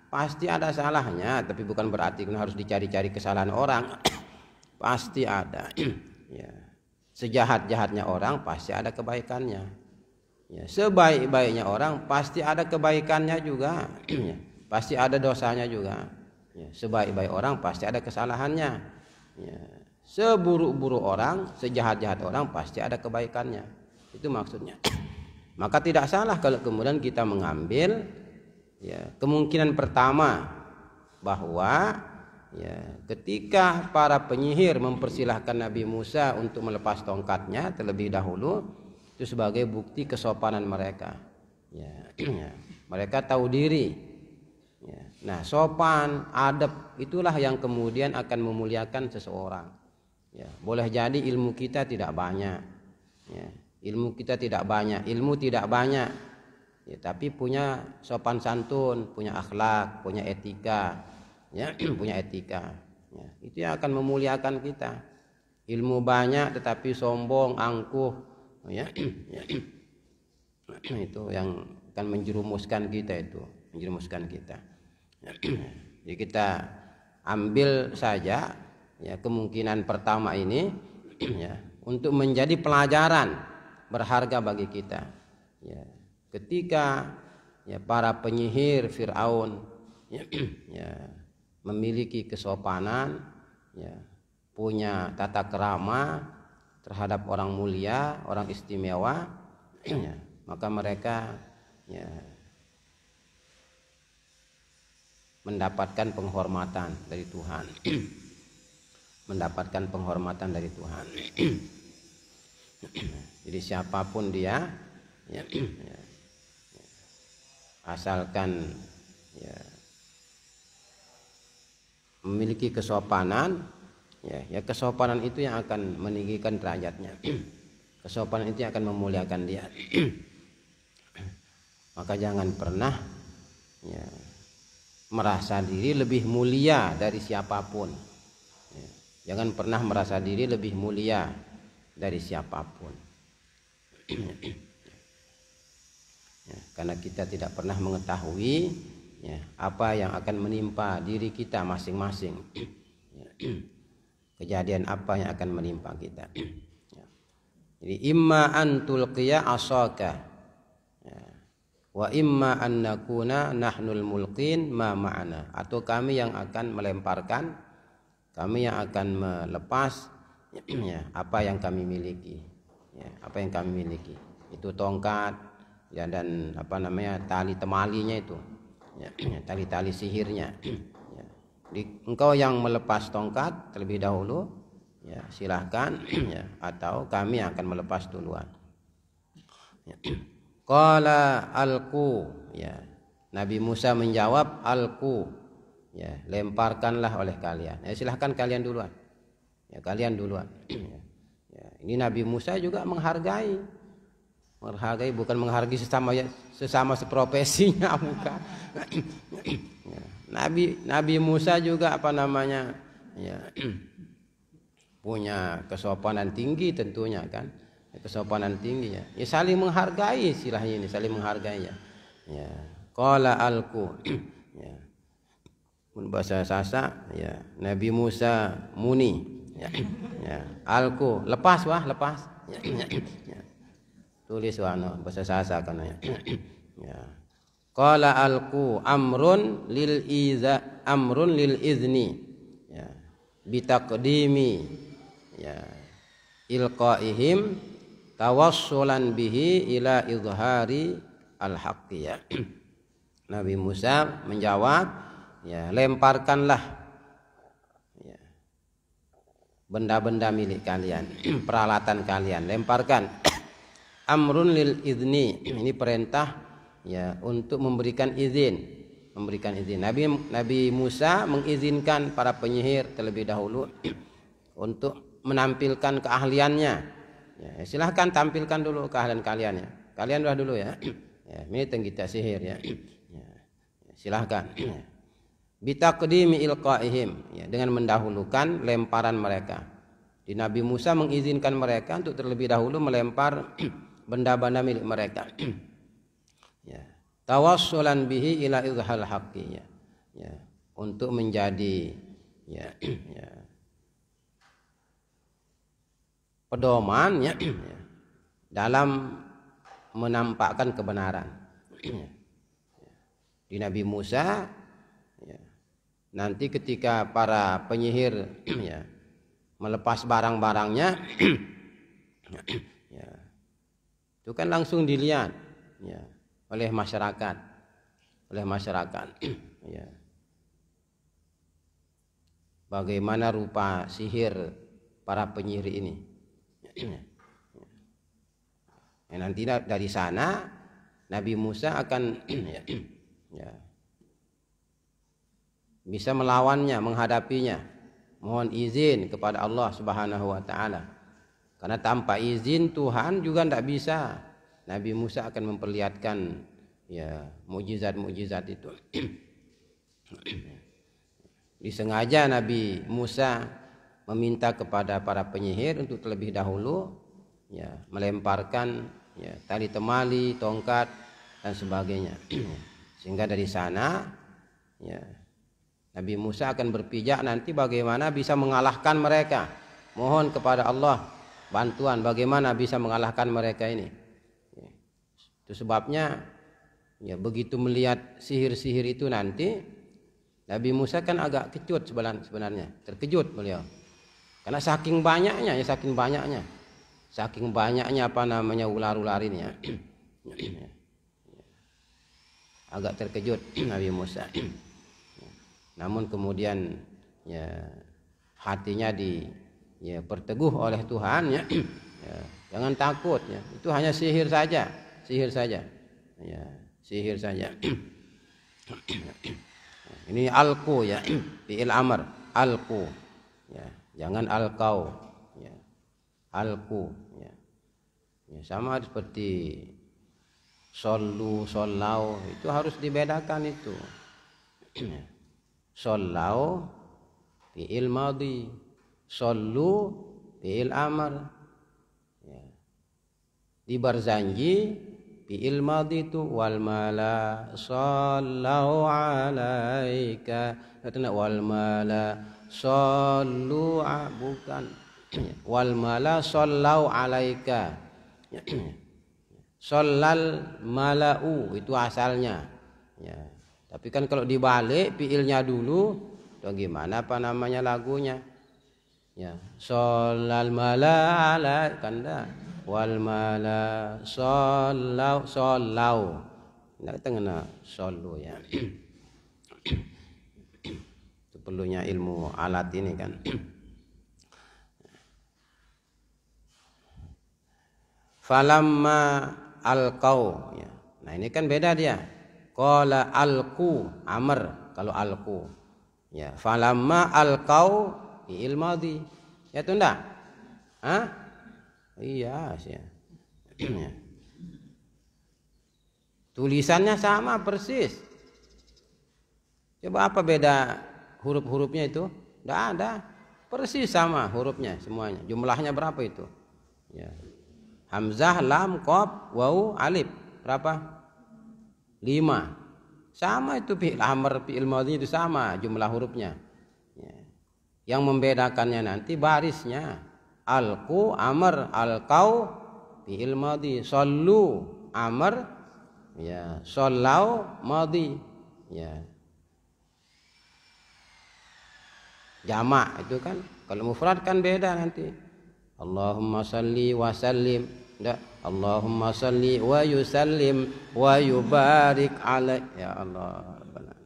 S4: pasti ada salahnya tapi bukan berarti harus dicari-cari kesalahan orang (clears throat) pasti ada (clears throat) ya Sejahat-jahatnya orang pasti ada kebaikannya. Ya, sebaik-baiknya orang pasti ada kebaikannya juga. ya, pasti ada dosanya juga. Ya, sebaik-baik orang pasti ada kesalahannya. Ya, seburuk-buruk orang, sejahat-jahat orang pasti ada kebaikannya. Itu maksudnya. (clears throat) Maka tidak salah kalau kemudian kita mengambil ya, kemungkinan pertama bahwa Ya, ketika para penyihir mempersilahkan Nabi Musa untuk melepas tongkatnya terlebih dahulu, itu sebagai bukti kesopanan mereka. Ya, (clears throat) ya. mereka tahu diri. Ya. Nah, sopan, adab itulah yang kemudian akan memuliakan seseorang. Ya, boleh jadi ilmu kita tidak banyak. Ya, ilmu kita tidak banyak, ilmu tidak banyak. Ya, tapi punya sopan santun, punya akhlak, punya etika, ya (clears throat) punya etika ya, itu yang akan memuliakan kita ilmu banyak tetapi sombong angkuh ya, (clears throat) ya nah, itu yang akan menjerumuskan kita itu menjerumuskan kita ya, (clears throat) jadi kita ambil saja ya kemungkinan pertama ini ya untuk menjadi pelajaran berharga bagi kita ya ketika ya para penyihir Firaun ya, memiliki kesopanan ya punya tata kerama terhadap orang mulia orang istimewa (clears throat) ya, maka mereka ya, mendapatkan penghormatan dari Tuhan (clears throat) mendapatkan penghormatan dari Tuhan (clears throat) jadi siapapun dia ya, ya, ya, asalkan ya, memiliki kesopanan ya, ya kesopanan itu yang akan meninggikan derajatnya (clears throat) kesopanan itu yang akan memuliakan dia (clears throat) maka jangan pernah ya, merasa diri lebih mulia dari siapapun ya, jangan pernah merasa diri lebih mulia dari siapapun (clears throat) ya, karena kita tidak pernah mengetahui ya, apa yang akan menimpa diri kita masing-masing ya. kejadian apa yang akan menimpa kita ya. jadi imma an tulqiya asaka ya. wa imma an nakuna nahnul mulqin ma ma'ana atau kami yang akan melemparkan kami yang akan melepas ya, apa yang kami miliki ya, apa yang kami miliki itu tongkat ya dan apa namanya tali temalinya itu Ya, ya, tali-tali sihirnya. Ya. engkau yang melepas tongkat terlebih dahulu, ya, silahkan, (clears throat) ya, atau kami akan melepas duluan. Ya. (clears throat) alku, ya. Nabi Musa menjawab alku, ya, lemparkanlah oleh kalian. Ya, silahkan kalian duluan. Ya, kalian duluan. (clears throat) Ya, ya, ini Nabi Musa juga menghargai Menghargai bukan menghargai sesama ya, sesama seprofesinya (laughs) bukan. Nabi Nabi Musa juga apa namanya? Ya. (clears throat) punya kesopanan tinggi tentunya kan kesopanan tinggi ya, ya saling menghargai istilahnya ini saling menghargai ya ya qala alku (clears throat) ya pun bahasa sasa ya Nabi Musa muni ya, (clears throat) ya alku lepas wah lepas ya, ya, ya tulis wano bahasa sasa kan (clears throat) ya qala alku amrun lil iza amrun lil izni ya bitaqdimi ya ilqaihim tawassulan bihi ila izhari al ya (clears throat) Nabi Musa menjawab ya lemparkanlah ya, benda-benda milik kalian, (clears throat) peralatan kalian, lemparkan amrun lil izni ini perintah ya untuk memberikan izin memberikan izin Nabi Nabi Musa mengizinkan para penyihir terlebih dahulu (clears throat) untuk menampilkan keahliannya ya, silahkan tampilkan dulu keahlian kalian ya kalian dah dulu ya, (clears throat) ya ini tenggita sihir ya, (clears throat) ya silahkan ya. bitakdimi ihim ya, dengan mendahulukan lemparan mereka di Nabi Musa mengizinkan mereka untuk terlebih dahulu melempar benda-benda milik mereka. (clears throat) ya. Tawassulan bihi ila izhal haqqi ya. ya. Untuk menjadi ya, (clears throat) ya. pedoman ya, (clears throat) ya. dalam menampakkan kebenaran. Ya. Di Nabi Musa ya. nanti ketika para penyihir ya, melepas barang-barangnya ya itu kan langsung dilihat ya oleh masyarakat oleh masyarakat (clears throat) ya bagaimana rupa sihir para penyihir ini (clears throat) ya, nanti dari sana Nabi Musa akan (clears throat) ya, ya, bisa melawannya menghadapinya mohon izin kepada Allah Subhanahu wa taala karena tanpa izin Tuhan juga tidak bisa. Nabi Musa akan memperlihatkan ya mujizat-mujizat itu. (clears throat) Disengaja Nabi Musa meminta kepada para penyihir untuk terlebih dahulu ya melemparkan ya tali temali, tongkat dan sebagainya. (clears throat) Sehingga dari sana ya Nabi Musa akan berpijak nanti bagaimana bisa mengalahkan mereka. Mohon kepada Allah bantuan bagaimana bisa mengalahkan mereka ini ya. itu sebabnya ya begitu melihat sihir-sihir itu nanti Nabi Musa kan agak kecut sebenarnya terkejut beliau karena saking banyaknya ya saking banyaknya saking banyaknya apa namanya ular-ular ini ya, ya. agak terkejut Nabi Musa ya. namun kemudian ya hatinya di ya berteguh oleh Tuhan ya, (clears throat) ya jangan takut ya itu hanya sihir saja sihir saja ya sihir saja (clears throat) ya. ini alku ya (clears throat) fiil amr alku ya jangan alkau ya alku ya, ya sama seperti solu solau itu harus dibedakan itu solau ya. fiil madhi Sallu fi'il amar. Ya. Di barzanji fi'il madhi itu wal mala sallahu alaika. nak wal mala sallu bukan (clears throat) wal mala sallahu alaika. (clears throat) Sallal malau itu asalnya. Ya. Tapi kan kalau dibalik fiilnya dulu, tuh gimana apa namanya lagunya? ya sholal mala ala kanda wal mala shollau shollau tidak kita kena shollu ya itu perlunya ilmu alat ini kan falamma alqau ya nah ini kan beda dia qala alqu amr kalau alqu ya falamma alqau fi'il madhi. Ya tunda. Hah? Iya, sih. (clears throat) Ya. Tulisannya sama persis. Coba apa beda huruf-hurufnya itu? Tidak ada. Persis sama hurufnya semuanya. Jumlahnya berapa itu? Ya. Hamzah, lam, qaf, wau, alif. Berapa? Lima. Sama itu fi'il amr, fi'il madhi itu sama jumlah hurufnya. Yang membedakannya nanti barisnya. Alku amr alkau fi'il madi. Sallu amr ya sallau madi. Ya. Jamak itu kan. Kalau mufrad kan beda nanti. Allahumma salli wa sallim. tidak Allahumma salli wa yusallim wa yubarik alaih. Ya Allah.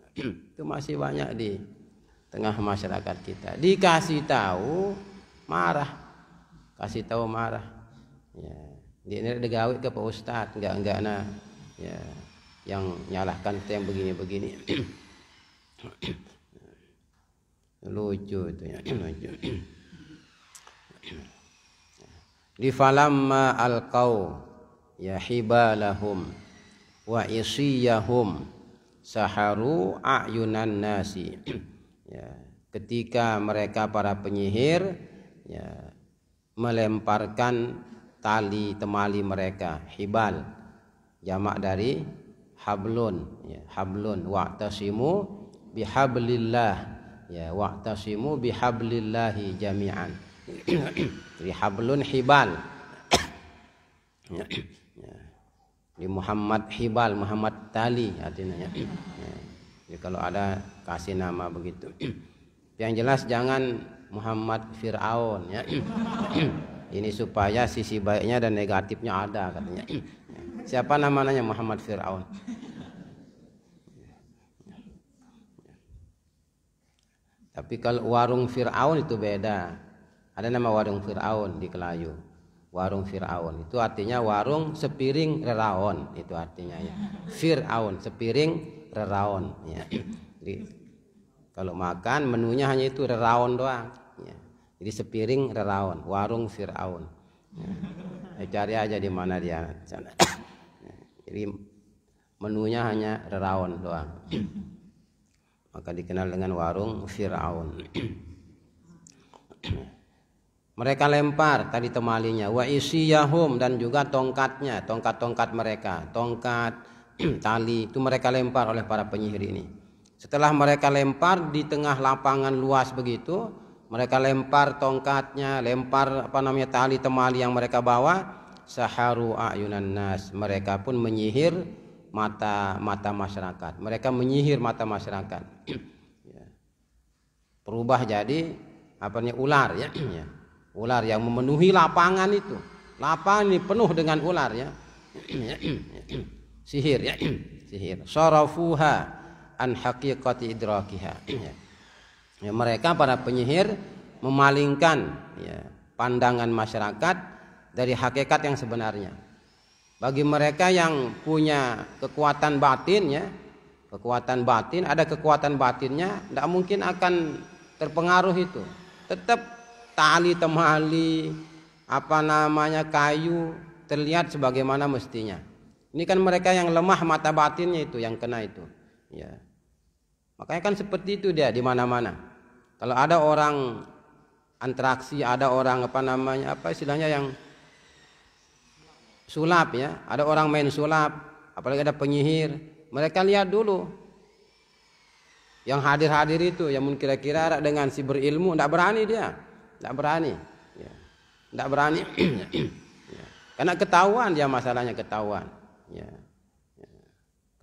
S4: (clears throat) Itu masih banyak di tengah masyarakat kita. Dikasih tahu marah, kasih tahu marah. Ya. Dia ini digawit ke Pak Ustadz, enggak enggak nah. Ya. Yang nyalahkan itu yang begini-begini. (coughs) lucu itu ya, (coughs) lucu. (coughs) Di falamma alqau ya hibalahum wa isiyahum saharu ayunan nasi ya, ketika mereka para penyihir ya, melemparkan tali temali mereka hibal jamak dari hablun ya, hablun wa'tasimu bihablillah ya wa'tasimu bihablillahi jami'an (clears throat) hablun hibal ya, ya. di Muhammad hibal Muhammad tali artinya ya. ya. Jadi kalau ada kasih nama begitu (clears throat) yang jelas jangan Muhammad Fir'aun ya (clears throat) ini supaya sisi baiknya dan negatifnya ada katanya (clears throat) siapa namanya Muhammad Fir'aun tapi kalau warung Fir'aun itu beda ada nama warung Fir'aun di Kelayu warung Fir'aun itu artinya warung sepiring reraon itu artinya ya Fir'aun sepiring reraon ya jadi iya. Kalau makan menunya hanya itu reraun doang. Ya. Jadi sepiring reraun, warung Firaun. Ya. Cari aja di mana dia sana. (clears throat) Iya. Jadi menunya hanya reraun doang. Maka dikenal dengan warung Firaun. (clears throat) Iya. Mereka lempar tadi temalinya wa isiyahum dan juga tongkatnya, tongkat-tongkat mereka, tongkat (clears throat) tali itu mereka lempar oleh para penyihir ini. Setelah mereka lempar di tengah lapangan luas begitu, mereka lempar tongkatnya, lempar apa namanya tali temali yang mereka bawa, saharu ayunan nas. Mereka pun menyihir mata mata masyarakat. Mereka menyihir mata masyarakat. (clears throat) Ya. Berubah jadi apa namanya ular ya. (clears throat) ya. ular yang memenuhi lapangan itu. Lapangan ini penuh dengan ular ya. (clears throat) ya. sihir ya. sihir. Sarafuha an haqiqati idrakiha. Ya. ya, mereka para penyihir memalingkan ya, pandangan masyarakat dari hakikat yang sebenarnya. Bagi mereka yang punya kekuatan batin ya, kekuatan batin, ada kekuatan batinnya, tidak mungkin akan terpengaruh itu. Tetap tali temali, apa namanya kayu terlihat sebagaimana mestinya. Ini kan mereka yang lemah mata batinnya itu yang kena itu. Ya. Makanya kan seperti itu dia di mana-mana. Kalau ada orang antraksi, ada orang apa namanya, apa istilahnya yang sulap ya, ada orang main sulap, apalagi ada penyihir, mereka lihat dulu yang hadir-hadir itu yang mungkin kira-kira dengan si berilmu tidak berani dia tidak berani tidak ya. berani (clears throat) ya, ya. karena ketahuan dia masalahnya ketahuan ya. ya.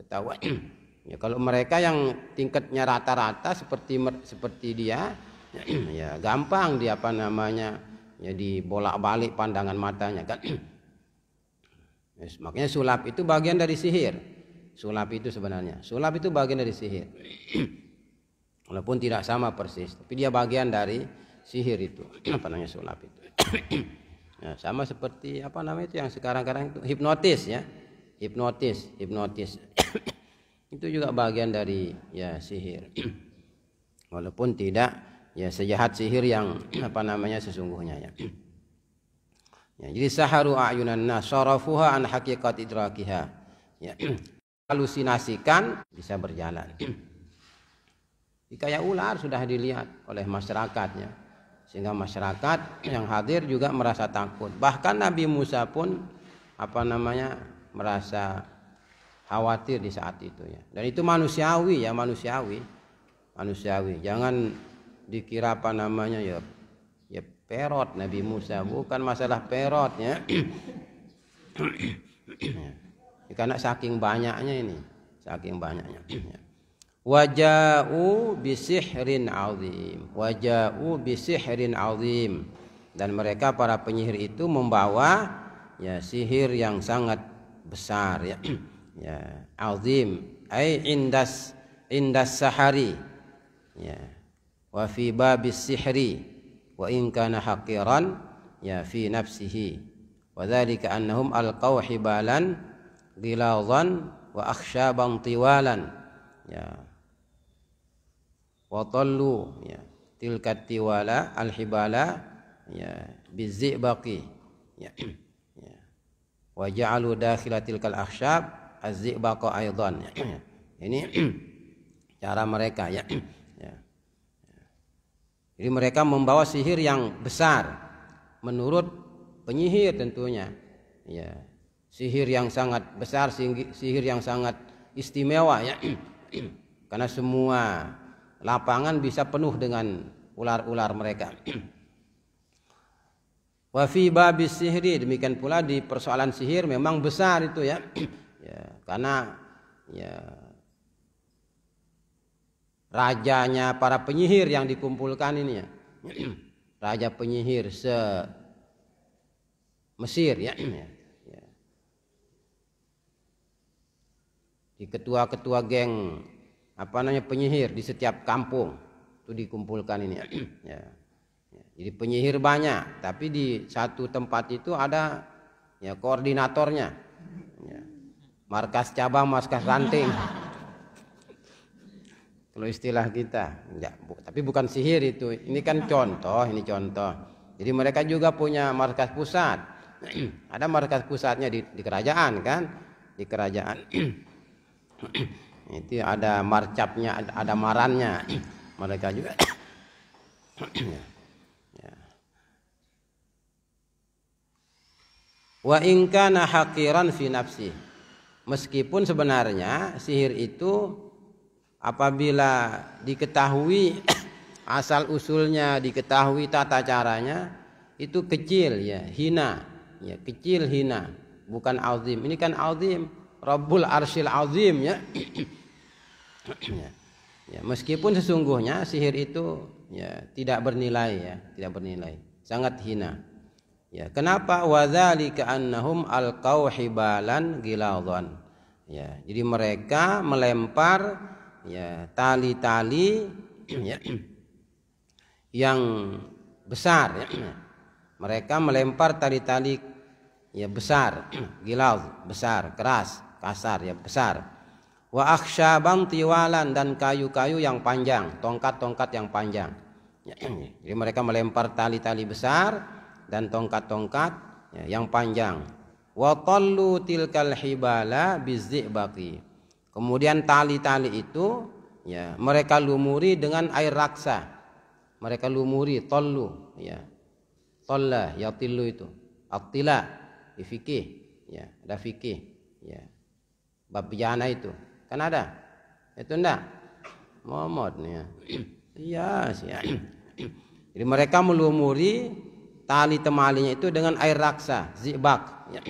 S4: ketahuan (clears throat) Ya, kalau mereka yang tingkatnya rata-rata seperti seperti dia, (clears throat) ya gampang dia apa namanya, ya dibolak-balik pandangan matanya kan. (clears throat) ya, makanya sulap itu bagian dari sihir. Sulap itu sebenarnya, sulap itu bagian dari sihir. (clears throat) Walaupun tidak sama persis, tapi dia bagian dari sihir itu, apa namanya sulap itu. ya, sama seperti apa namanya itu yang sekarang-karang itu hipnotis ya. Hipnotis, hipnotis. Itu juga bagian dari ya sihir. (clears throat) Walaupun tidak ya sejahat sihir yang (clears throat) apa namanya sesungguhnya ya. ya jadi saharu ayunan nasarafuha an haqiqat idrakiha. Ya. (clears throat) Halusinasikan bisa berjalan. Kayak ular sudah dilihat oleh masyarakatnya. Sehingga masyarakat yang hadir juga merasa takut. Bahkan Nabi Musa pun apa namanya merasa khawatir di saat itu ya. Dan itu manusiawi ya, manusiawi. Manusiawi. Jangan dikira apa namanya ya ya perot Nabi Musa, bukan masalah perotnya ya. Karena saking banyaknya ini, saking banyaknya. Ya. Waja'u bisihrin azim. Waja'u bisihrin azim. Dan mereka para penyihir itu membawa ya sihir yang sangat besar ya ya azim ai indas indas sahari ya wa fi babis sihri wa in kana haqiran ya fi nafsihi wa dhalika annahum alqaw hibalan gilazan wa akhshaban tiwalan ya wa tallu ya tilka tiwala alhibala ya bizibaqi ya, (clears throat) ya. wa ja'alu dakhilatil kal akhshab az-zi'baqa aidan. (clears throat) Ini (clears throat) cara mereka ya. (clears throat) ya. Jadi mereka membawa sihir yang besar menurut penyihir tentunya. Ya. Sihir yang sangat besar, sihir yang sangat istimewa ya. Karena semua lapangan bisa penuh dengan ular-ular mereka. Wa fi babis demikian pula di persoalan sihir memang besar itu ya ya karena ya rajanya para penyihir yang dikumpulkan ini ya (clears throat) raja penyihir se Mesir ya, (clears throat) ya, ya. di ketua-ketua geng apa namanya penyihir di setiap kampung itu dikumpulkan ini ya. (clears throat) ya, ya. Jadi penyihir banyak, tapi di satu tempat itu ada ya koordinatornya markas cabang markas ranting kalau istilah kita ya, bu, tapi bukan sihir itu ini kan contoh ini contoh jadi mereka juga punya markas pusat (clears throat) ada markas pusatnya di, di kerajaan kan di kerajaan (clears throat) itu ada marcapnya ada, ada marannya (clears throat) mereka juga ya. Ya. wa ingkana hakiran fi nafsih Meskipun sebenarnya sihir itu apabila diketahui (clears throat) asal usulnya, diketahui tata caranya itu kecil ya, hina. Ya, kecil hina, bukan azim. Ini kan azim, Rabbul Arsyil Azim ya. (clears throat) Ya, ya. meskipun sesungguhnya sihir itu ya tidak bernilai ya, tidak bernilai. Sangat hina. Ya, kenapa wadzalika annahum alqau hibalan giladhan ya jadi mereka melempar ya tali-tali ya, yang besar ya. mereka melempar tali-tali ya besar gilau besar keras kasar ya besar wa akhsyaban tiwalan dan kayu-kayu yang panjang, tongkat-tongkat yang panjang. Ya, jadi mereka melempar tali-tali besar dan tongkat-tongkat ya, yang panjang wa tallu tilkal hibala bizzibaqi. Kemudian tali-tali itu ya mereka lumuri dengan air raksa. Mereka lumuri tollu ya. Tolla ya tilu itu. Attila di fikih ya, ada fikih ya. Bab jana itu. Kan ada? Itu enggak? Muhammad ya. Iya, ya. Jadi mereka melumuri tali temalinya itu dengan air raksa, zibak. Ya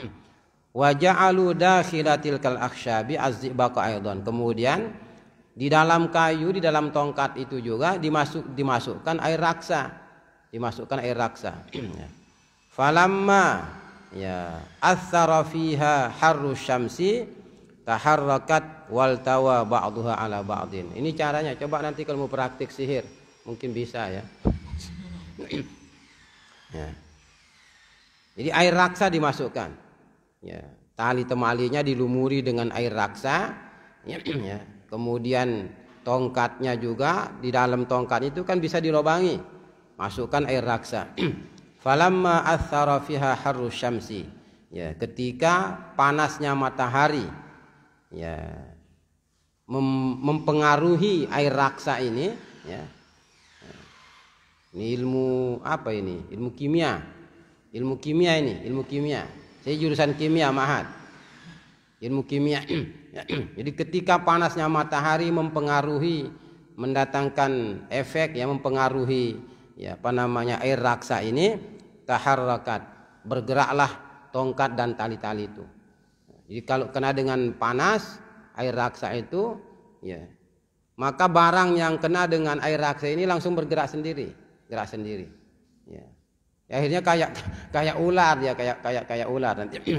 S4: wa ja'alu dakhilatil kal akhsyabi azzibaqa aidan. Kemudian di dalam kayu, di dalam tongkat itu juga dimasuk dimasukkan air raksa. Dimasukkan air raksa. (clears throat) Ya. Falamma ya athara fiha harru syamsi taharrakat wal tawa ba'daha ala ba'din. Ini caranya. Coba nanti kalau mau praktik sihir mungkin bisa ya. (clears throat) ya. Jadi air raksa dimasukkan ya tali temalinya dilumuri dengan air raksa ya, (clears throat) ya, kemudian tongkatnya juga di dalam tongkat itu kan bisa dilobangi masukkan air raksa (clears throat) falamma athara fiha harus syamsi ya ketika panasnya matahari ya mem mempengaruhi air raksa ini ya ini ilmu apa ini ilmu kimia ilmu kimia ini ilmu kimia saya jurusan kimia mahat. Ilmu kimia. (clears throat) Ya. Jadi ketika panasnya matahari mempengaruhi mendatangkan efek yang mempengaruhi ya apa namanya air raksa ini taharrakat bergeraklah tongkat dan tali-tali itu. Jadi kalau kena dengan panas air raksa itu ya maka barang yang kena dengan air raksa ini langsung bergerak sendiri, gerak sendiri. Ya, akhirnya kayak kayak ular ya kayak kayak kayak ular nanti. (clears throat)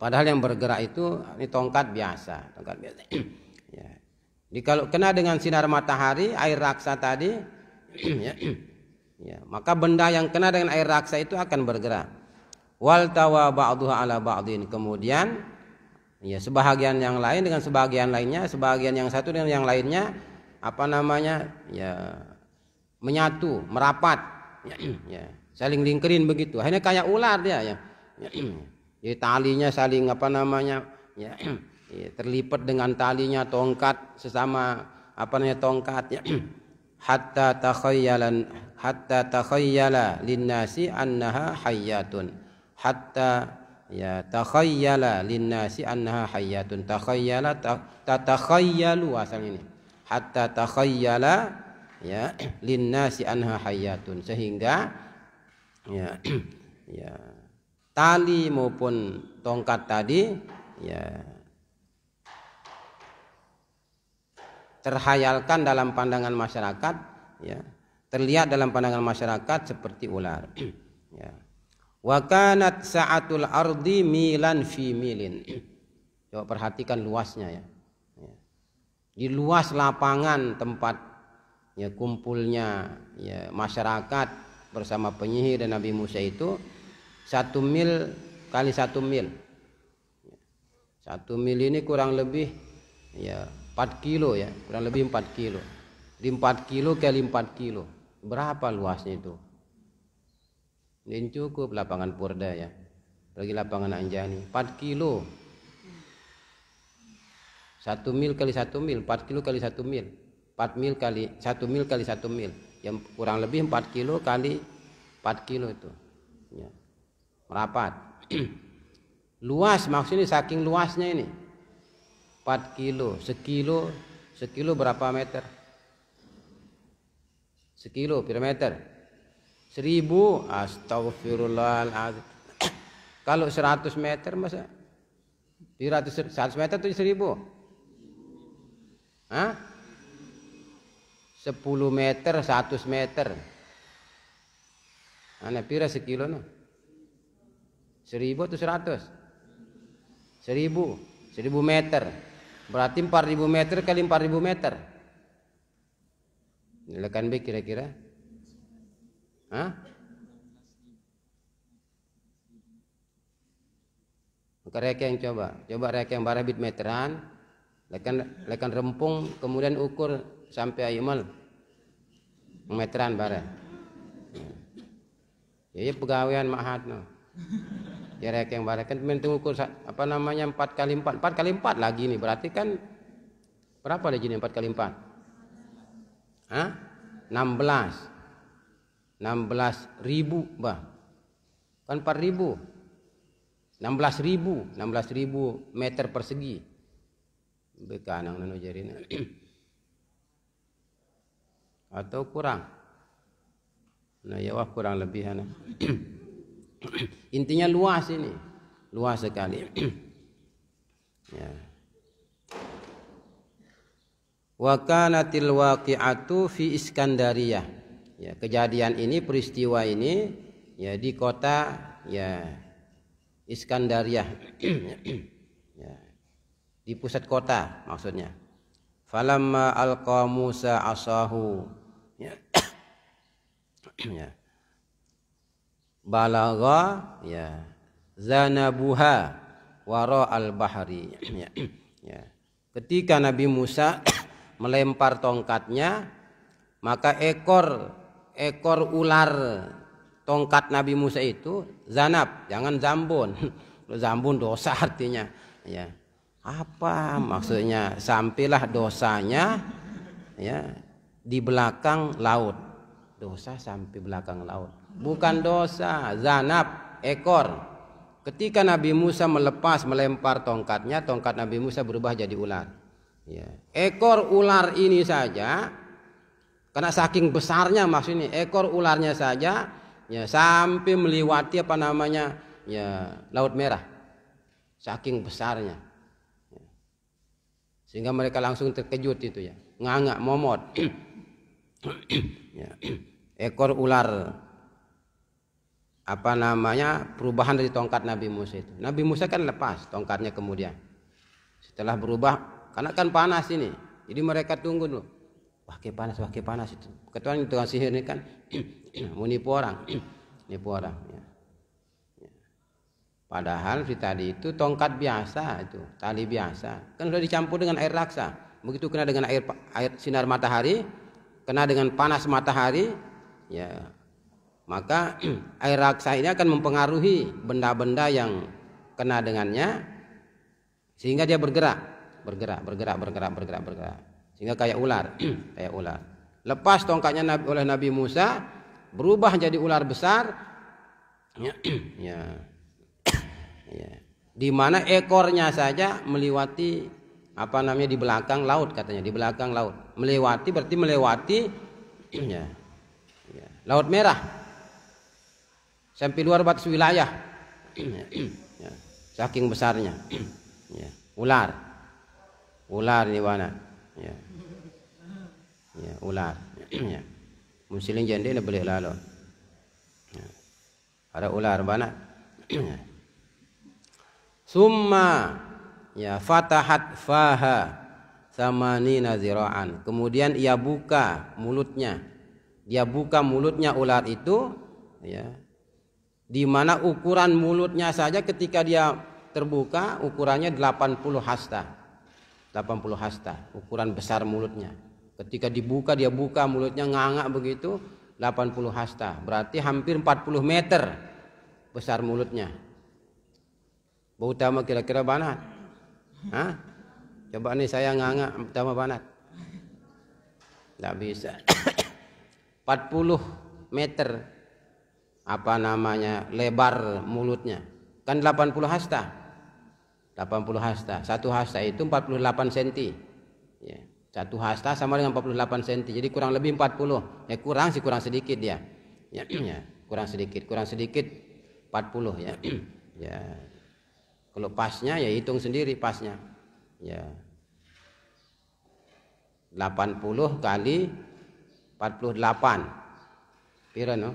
S4: Padahal yang bergerak itu ini tongkat biasa, tongkat biasa. (clears throat) ya. Jadi kalau kena dengan sinar matahari, air raksa tadi, (clears throat) ya, ya, maka benda yang kena dengan air raksa itu akan bergerak. Wal tawa ba'duha ala ba'din. Kemudian ya sebahagian yang lain dengan sebahagian lainnya, sebahagian yang satu dengan yang lainnya apa namanya? ya menyatu, merapat. ya. ya saling lingkerin begitu hanya kayak ular dia ya (clears throat) jadi talinya saling apa namanya ya, (clears throat) ya terlipat dengan talinya tongkat sesama apa namanya tongkatnya (clears throat) hatta takhayyalan hatta takhayyala linnasi annaha hayyatun hatta ya takhayyala linnasi annaha hayyatun takhayyala takhayyalu asal ini hatta takhayyala ya linnasi annaha hayyatun sehingga ya ya. (clears throat) ya tali maupun tongkat tadi ya terhayalkan dalam pandangan masyarakat ya terlihat dalam pandangan masyarakat seperti ular (clears throat) ya sa'atul ardi milan fi milin (clears throat) coba perhatikan luasnya ya. ya di luas lapangan tempat ya kumpulnya ya masyarakat bersama penyihir dan Nabi Musa itu satu mil kali satu mil satu mil ini kurang lebih ya empat kilo ya kurang lebih empat kilo di 4 kilo kali empat kilo berapa luasnya itu ini cukup lapangan Purda ya lagi lapangan Anjani empat kilo satu mil kali satu mil empat kilo kali satu mil empat mil kali satu mil kali satu mil yang kurang lebih 4 kilo kali 4 kilo itu ya. merapat (clears throat) luas maksudnya saking luasnya ini 4 kilo sekilo sekilo berapa meter sekilo meter seribu astagfirullahaladzim (clears throat) kalau 100 meter masa 100, meter itu seribu Hah? 10 meter 100 meter Ana pira sekilo no? Seribu atau seratus? Seribu Seribu meter Berarti empat ribu meter kali empat ribu meter Lekan be kira-kira Hah? Maka reka yang coba Coba reka yang barabit meteran Lekan, lekan rempung Kemudian ukur sampai ayu mal meteran bare ya, ya pegawaian mahat no ya rek yang bare kan mengukur apa namanya 4 kali 4 4 kali 4 lagi nih berarti kan berapa lagi nih 4 kali 4 Hah? 16 16 ribu bah kan 4 ribu 16 ribu 16 ribu meter persegi bekanang nanu jarina (clears throat) atau kurang. Nah, ya wah kurang lebih ana. Ya, (clears throat) Intinya luas ini, luas sekali. (clears throat) ya. Wa kanatil waqi'atu fi Iskandaria. Ya, kejadian ini peristiwa ini ya di kota ya Iskandaria. (clears throat) ya. Di pusat kota maksudnya falamma alqa Musa asahu ya (coughs) ya balagha ya zanabuha wara al bahri (coughs) ya. ya ketika Nabi Musa (coughs) melempar tongkatnya maka ekor ekor ular tongkat Nabi Musa itu zanab jangan zambun zambun dosa artinya ya apa maksudnya? Sampailah dosanya ya di belakang laut. Dosa sampai belakang laut. Bukan dosa, zanab, ekor. Ketika Nabi Musa melepas melempar tongkatnya, tongkat Nabi Musa berubah jadi ular. Ya. Ekor ular ini saja karena saking besarnya maksudnya ekor ularnya saja ya sampai melewati apa namanya ya laut merah saking besarnya sehingga mereka langsung terkejut itu ya nganga momot ya. ekor ular apa namanya perubahan dari tongkat Nabi Musa itu Nabi Musa kan lepas tongkatnya kemudian setelah berubah karena kan panas ini jadi mereka tunggu dulu wah panas wah panas itu ketuaan itu sihir ini kan (clears throat) nah, menipu orang (clears throat) nipu orang ya. Padahal si tadi itu tongkat biasa itu, tali biasa. Kan sudah dicampur dengan air raksa. Begitu kena dengan air, air sinar matahari, kena dengan panas matahari, ya maka (clears throat) air raksa ini akan mempengaruhi benda-benda yang kena dengannya sehingga dia bergerak, bergerak, bergerak, bergerak, bergerak, bergerak. Sehingga kayak ular, (clears throat) kayak ular. Lepas tongkatnya oleh Nabi Musa berubah jadi ular besar. (clears throat) ya ya. di mana ekornya saja melewati apa namanya di belakang laut katanya di belakang laut melewati berarti melewati (clears throat) ya, ya, laut merah sampai luar batas wilayah (clears throat) ya. ya, saking besarnya (clears throat) ya, ular ular di mana ya, ya ular ya. muslim jendela boleh lalu ya. ada ular mana Summa ya fatahat faha samani ziraan Kemudian ia buka mulutnya. Dia buka mulutnya ular itu ya. Di mana ukuran mulutnya saja ketika dia terbuka ukurannya 80 hasta. 80 hasta, ukuran besar mulutnya. Ketika dibuka dia buka mulutnya nganga begitu 80 hasta, berarti hampir 40 meter besar mulutnya. Bau utama kira-kira banat. Ha? Coba nih saya nganga utama banat. Tidak bisa. 40 (coughs) meter apa namanya lebar mulutnya. Kan 80 hasta. 80 hasta. Satu hasta itu 48 cm. Ya. Satu hasta sama dengan 48 cm. Jadi kurang lebih 40. Ya kurang sih kurang sedikit dia. Ya, (coughs) ya. kurang sedikit, kurang sedikit 40 ya. (coughs) ya kalau pasnya ya hitung sendiri pasnya. Ya. 80 kali 48. Pira no?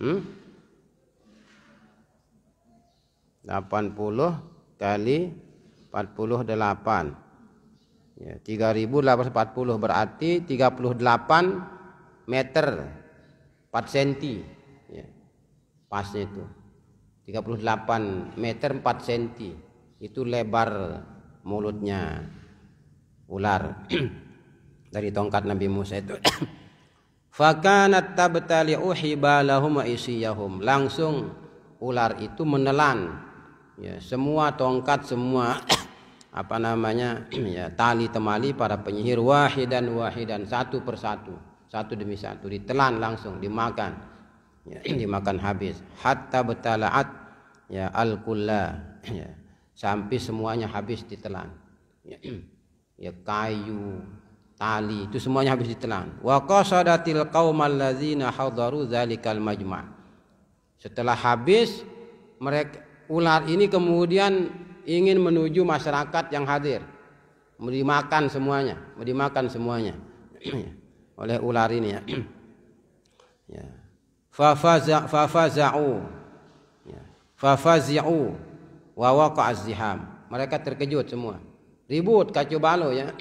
S4: Hmm? 80 kali 48. Ya, 3840 berarti 38 meter 4 senti pasnya itu 38 meter 4 cm itu lebar mulutnya ular (clears throat) dari tongkat Nabi Musa itu (clears throat) fakanat tabtali uhibalahum wa isiyahum langsung ular itu menelan ya semua tongkat semua (clears throat) apa namanya ya tali temali para penyihir wahidan wahidan satu persatu satu demi satu ditelan langsung dimakan ya, dimakan habis hatta betalaat ya al kulla ya, sampai semuanya habis ditelan ya, (clears throat) ya kayu tali itu semuanya habis ditelan wa qasadatil qaumal ladzina hadaru dzalikal majma' setelah habis mereka ular ini kemudian ingin menuju masyarakat yang hadir dimakan semuanya dimakan semuanya (clears throat) ya, oleh ular ini ya. (clears throat) ya fafaza fafaza'u ya. fafazi'u wa waqa'a ziham mereka terkejut semua ribut kacau balau ya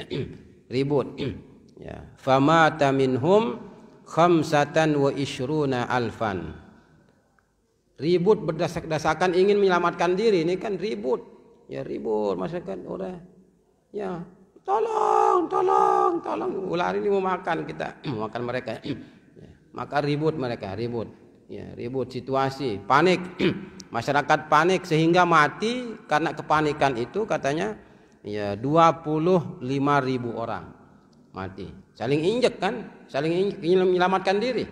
S4: (clears throat) ribut (clears throat) ya famata minhum khamsatan wa isruna alfan ribut berdasarkan ingin menyelamatkan diri ini kan ribut ya ribut masyarakat orang ya tolong tolong tolong ular ini mau makan kita (clears throat) makan mereka maka ribut mereka ribut ya ribut situasi panik (clears throat) masyarakat panik sehingga mati karena kepanikan itu katanya ya 25 ribu orang mati saling injek kan saling injek menyelamatkan diri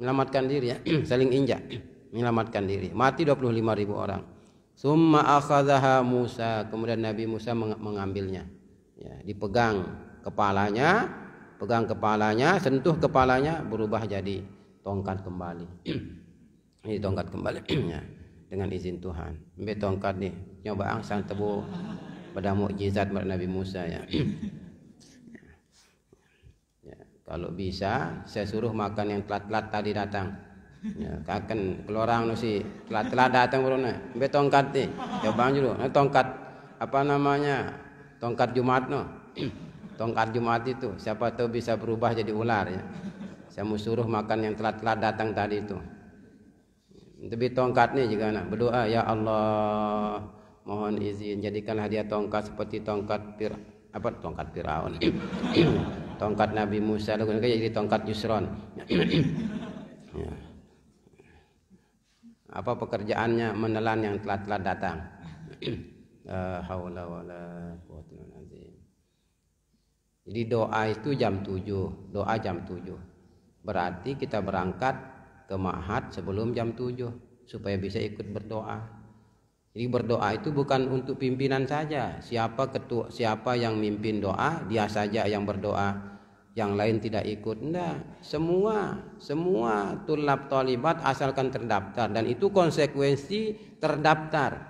S4: menyelamatkan diri ya (clears throat) saling injak (clears throat) menyelamatkan diri mati 25 ribu orang summa akhadhaha Musa kemudian Nabi Musa mengambilnya ya, dipegang kepalanya pegang kepalanya, sentuh kepalanya, berubah jadi tongkat kembali. (clears throat) Ini tongkat kembali (clears throat) ya. dengan izin Tuhan. Ambil tongkat nih, nyoba angsang tebu pada mukjizat Nabi Musa ya. (clears throat) ya. ya. Kalau bisa, saya suruh makan yang telat-telat tadi datang. Ya, kakan kelorang nu si telat-telat datang berona. Ambil tongkat nih, coba dulu. Nah, tongkat apa namanya? Tongkat Jumat no tongkat Jumat itu siapa tahu bisa berubah jadi ular ya saya mau suruh makan yang telat-telat datang tadi itu tapi tongkatnya juga nak berdoa ya Allah mohon izin jadikanlah dia tongkat seperti tongkat pir apa tongkat Firaun (clears throat) tongkat Nabi Musa lalu kan jadi tongkat Yusron (clears throat) ya. apa pekerjaannya menelan yang telat-telat datang (clears throat) la jadi doa itu jam 7, doa jam 7. Berarti kita berangkat ke Mahat sebelum jam 7 supaya bisa ikut berdoa. Jadi berdoa itu bukan untuk pimpinan saja. Siapa ketua, siapa yang mimpin doa, dia saja yang berdoa. Yang lain tidak ikut. Enggak, semua, semua tulab talibat asalkan terdaftar dan itu konsekuensi terdaftar.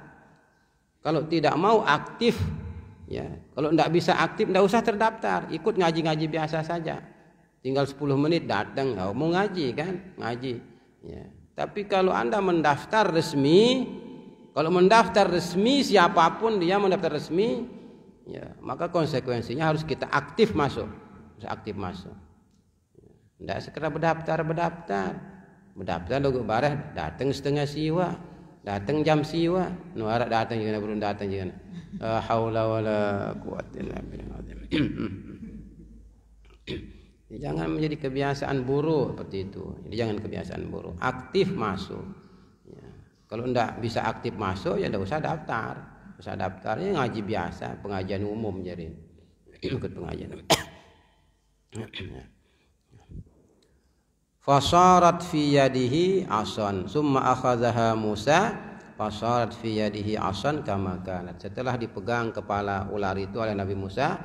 S4: Kalau tidak mau aktif Ya, kalau tidak bisa aktif tidak usah terdaftar, ikut ngaji-ngaji biasa saja. Tinggal 10 menit datang, oh, mau ngaji kan? Ngaji. Ya. Tapi kalau Anda mendaftar resmi, kalau mendaftar resmi siapapun dia mendaftar resmi, ya, maka konsekuensinya harus kita aktif masuk. Harus aktif masuk. Tidak ya. sekedar berdaftar, berdaftar. Berdaftar logo bareh datang setengah siwa. Datang jam siwa, nu dateng datang jeung belum datang jeung. haula wala quwwata illa Jangan menjadi kebiasaan buruk seperti itu. Jadi jangan kebiasaan buruk. Aktif masuk. Ya. Kalau ndak bisa aktif masuk ya ndak usah daftar. Usah daftarnya ngaji biasa, pengajian umum jadi ikut pengajian. (coughs) Ya fasarat fi yadihi asan summa akhadhaha Musa fasarat fi yadihi asan kama kanat setelah dipegang kepala ular itu oleh Nabi Musa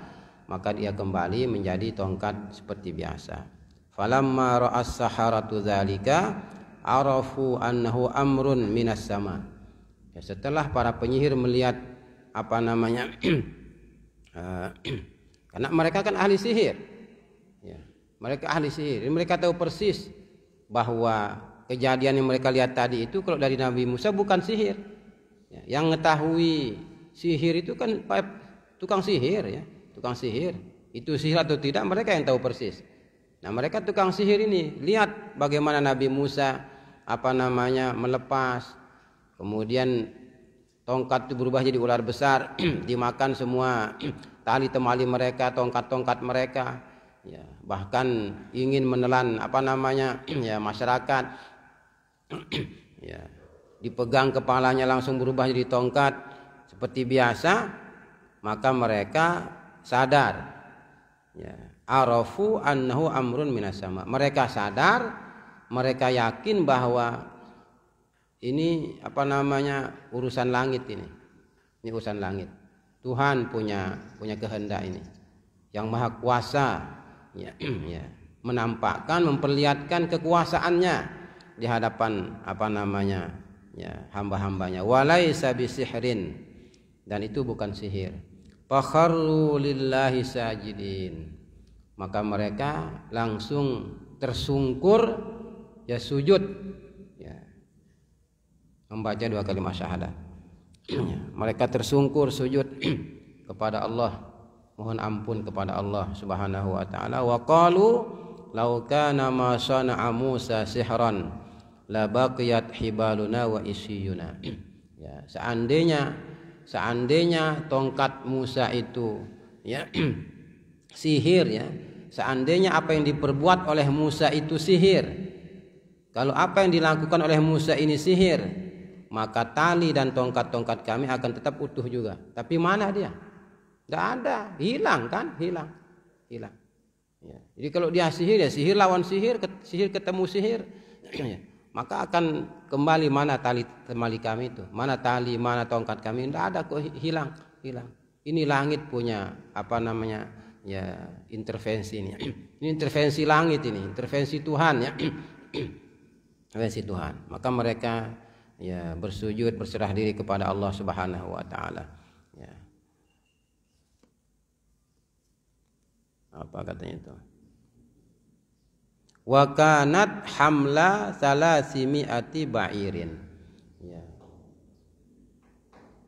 S4: maka dia kembali menjadi tongkat seperti biasa falamma ra'as saharatu dzalika arafu annahu amrun minas sama ya, setelah para penyihir melihat apa namanya (clears throat) eh, (clears throat) karena mereka kan ahli sihir mereka ahli sihir. Mereka tahu persis bahwa kejadian yang mereka lihat tadi itu kalau dari Nabi Musa bukan sihir. Ya, yang mengetahui sihir itu kan tukang sihir ya, tukang sihir. Itu sihir atau tidak mereka yang tahu persis. Nah, mereka tukang sihir ini lihat bagaimana Nabi Musa apa namanya melepas kemudian tongkat itu berubah jadi ular besar (clears throat) dimakan semua (clears throat) tali temali mereka tongkat-tongkat mereka ya bahkan ingin menelan apa namanya (clears throat) ya masyarakat (clears throat) ya dipegang kepalanya langsung berubah jadi tongkat seperti biasa maka mereka sadar ya arafu annahu amrun minas sama mereka sadar mereka yakin bahwa ini apa namanya urusan langit ini ini urusan langit Tuhan punya punya kehendak ini yang maha kuasa ya, ya menampakkan memperlihatkan kekuasaannya di hadapan apa namanya ya hamba-hambanya sabi sihirin dan itu bukan sihir fakharru lillahi sajidin maka mereka langsung tersungkur ya sujud ya membaca dua kalimat syahadat (clears throat) ya. mereka tersungkur sujud (clears throat) kepada Allah mohon ampun kepada Allah Subhanahu wa taala wa qalu law kana ma sana'a Musa sihran la baqiyat hibaluna wa isiyuna ya seandainya seandainya tongkat Musa itu ya (clears throat) sihir ya seandainya apa yang diperbuat oleh Musa itu sihir kalau apa yang dilakukan oleh Musa ini sihir maka tali dan tongkat-tongkat kami akan tetap utuh juga tapi mana dia Nggak ada, hilang kan? Hilang, hilang. Ya. Jadi kalau dia sihir ya sihir lawan sihir, sihir ketemu sihir, (clears throat) ya. maka akan kembali mana tali temali kami itu, mana tali, mana tongkat kami, tidak ada kok hilang, hilang. Ini langit punya apa namanya ya intervensi ini. (clears throat) ini intervensi langit ini, intervensi Tuhan ya, (clears throat) intervensi Tuhan. Maka mereka ya bersujud berserah diri kepada Allah Subhanahu Wa Taala. apa katanya itu wakanat kanat hamla ati ba'irin ya.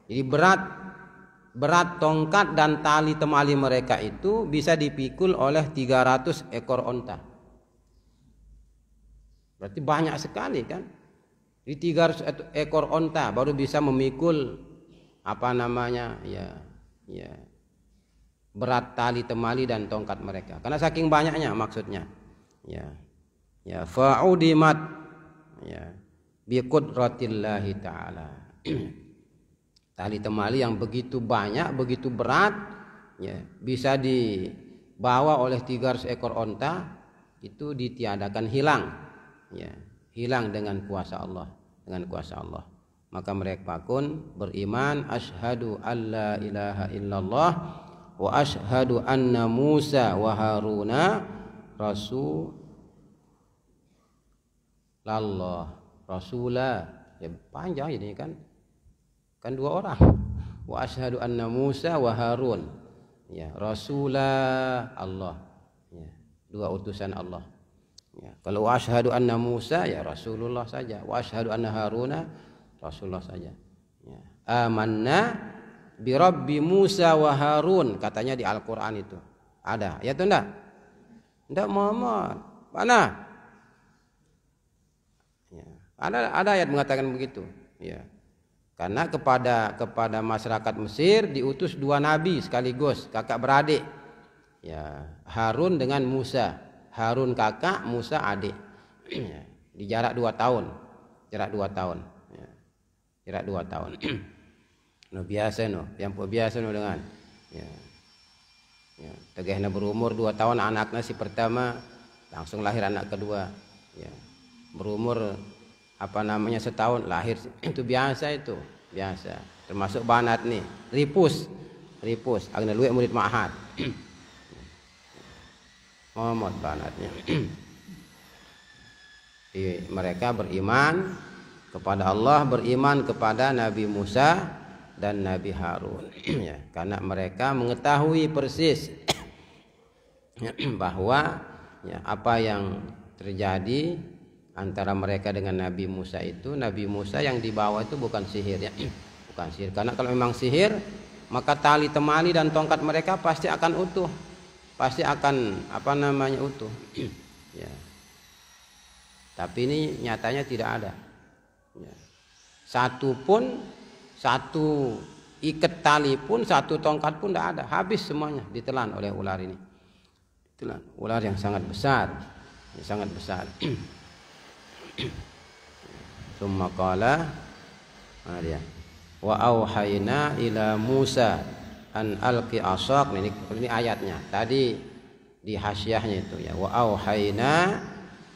S4: jadi berat berat tongkat dan tali temali mereka itu bisa dipikul oleh 300 ekor onta berarti banyak sekali kan di 300 ekor onta baru bisa memikul apa namanya ya ya berat tali temali dan tongkat mereka karena saking banyaknya maksudnya ya ya fa'udimat ya biqudratillahi taala (clears throat) tali temali yang begitu banyak begitu berat ya bisa dibawa oleh tiga ekor onta itu ditiadakan hilang ya hilang dengan kuasa Allah dengan kuasa Allah maka mereka pun beriman asyhadu alla ilaha illallah wa ashadu anna Musa wa Haruna rasul Allah rasulah ya panjang jadinya kan kan dua orang wa ashadu anna Musa wa Harun ya rasulah Allah ya, dua utusan Allah ya, kalau wa ashadu anna Musa ya Rasulullah saja wa ashadu anna Haruna Rasulullah saja ya. amanna Birabbi Musa wa Harun katanya di Al-Qur'an itu. Ada, ya tuh ndak? Enggak Muhammad. Mana? Ya. Ada ada ayat mengatakan begitu, ya. Karena kepada kepada masyarakat Mesir diutus dua nabi sekaligus, kakak beradik. Ya, Harun dengan Musa. Harun kakak, Musa adik. Ya, di jarak dua tahun. Jarak dua tahun. Ya. Jarak dua tahun. (clears throat) no biasa no yang biasa no dengan ya ya tegahna berumur dua tahun anaknya si pertama langsung lahir anak kedua ya berumur apa namanya setahun lahir (clears throat) itu biasa itu biasa termasuk banat nih ripus ripus agna luwe murid mahat, Muhammad banatnya mereka beriman kepada Allah beriman kepada Nabi Musa dan Nabi Harun (clears throat) ya, karena mereka mengetahui persis (clears throat) bahwa ya, apa yang terjadi antara mereka dengan Nabi Musa itu Nabi Musa yang dibawa itu bukan sihir ya (clears throat) bukan sihir karena kalau memang sihir maka tali temali dan tongkat mereka pasti akan utuh pasti akan apa namanya utuh ya tapi ini nyatanya tidak ada ya. satu pun satu ikat tali pun satu tongkat pun tidak ada habis semuanya ditelan oleh ular ini ditelan ular yang sangat besar yang sangat besar (clears throat) summa qala dia wa auhayna ila Musa an alqi asak ini, ini ayatnya tadi di hasiahnya itu ya wa auhayna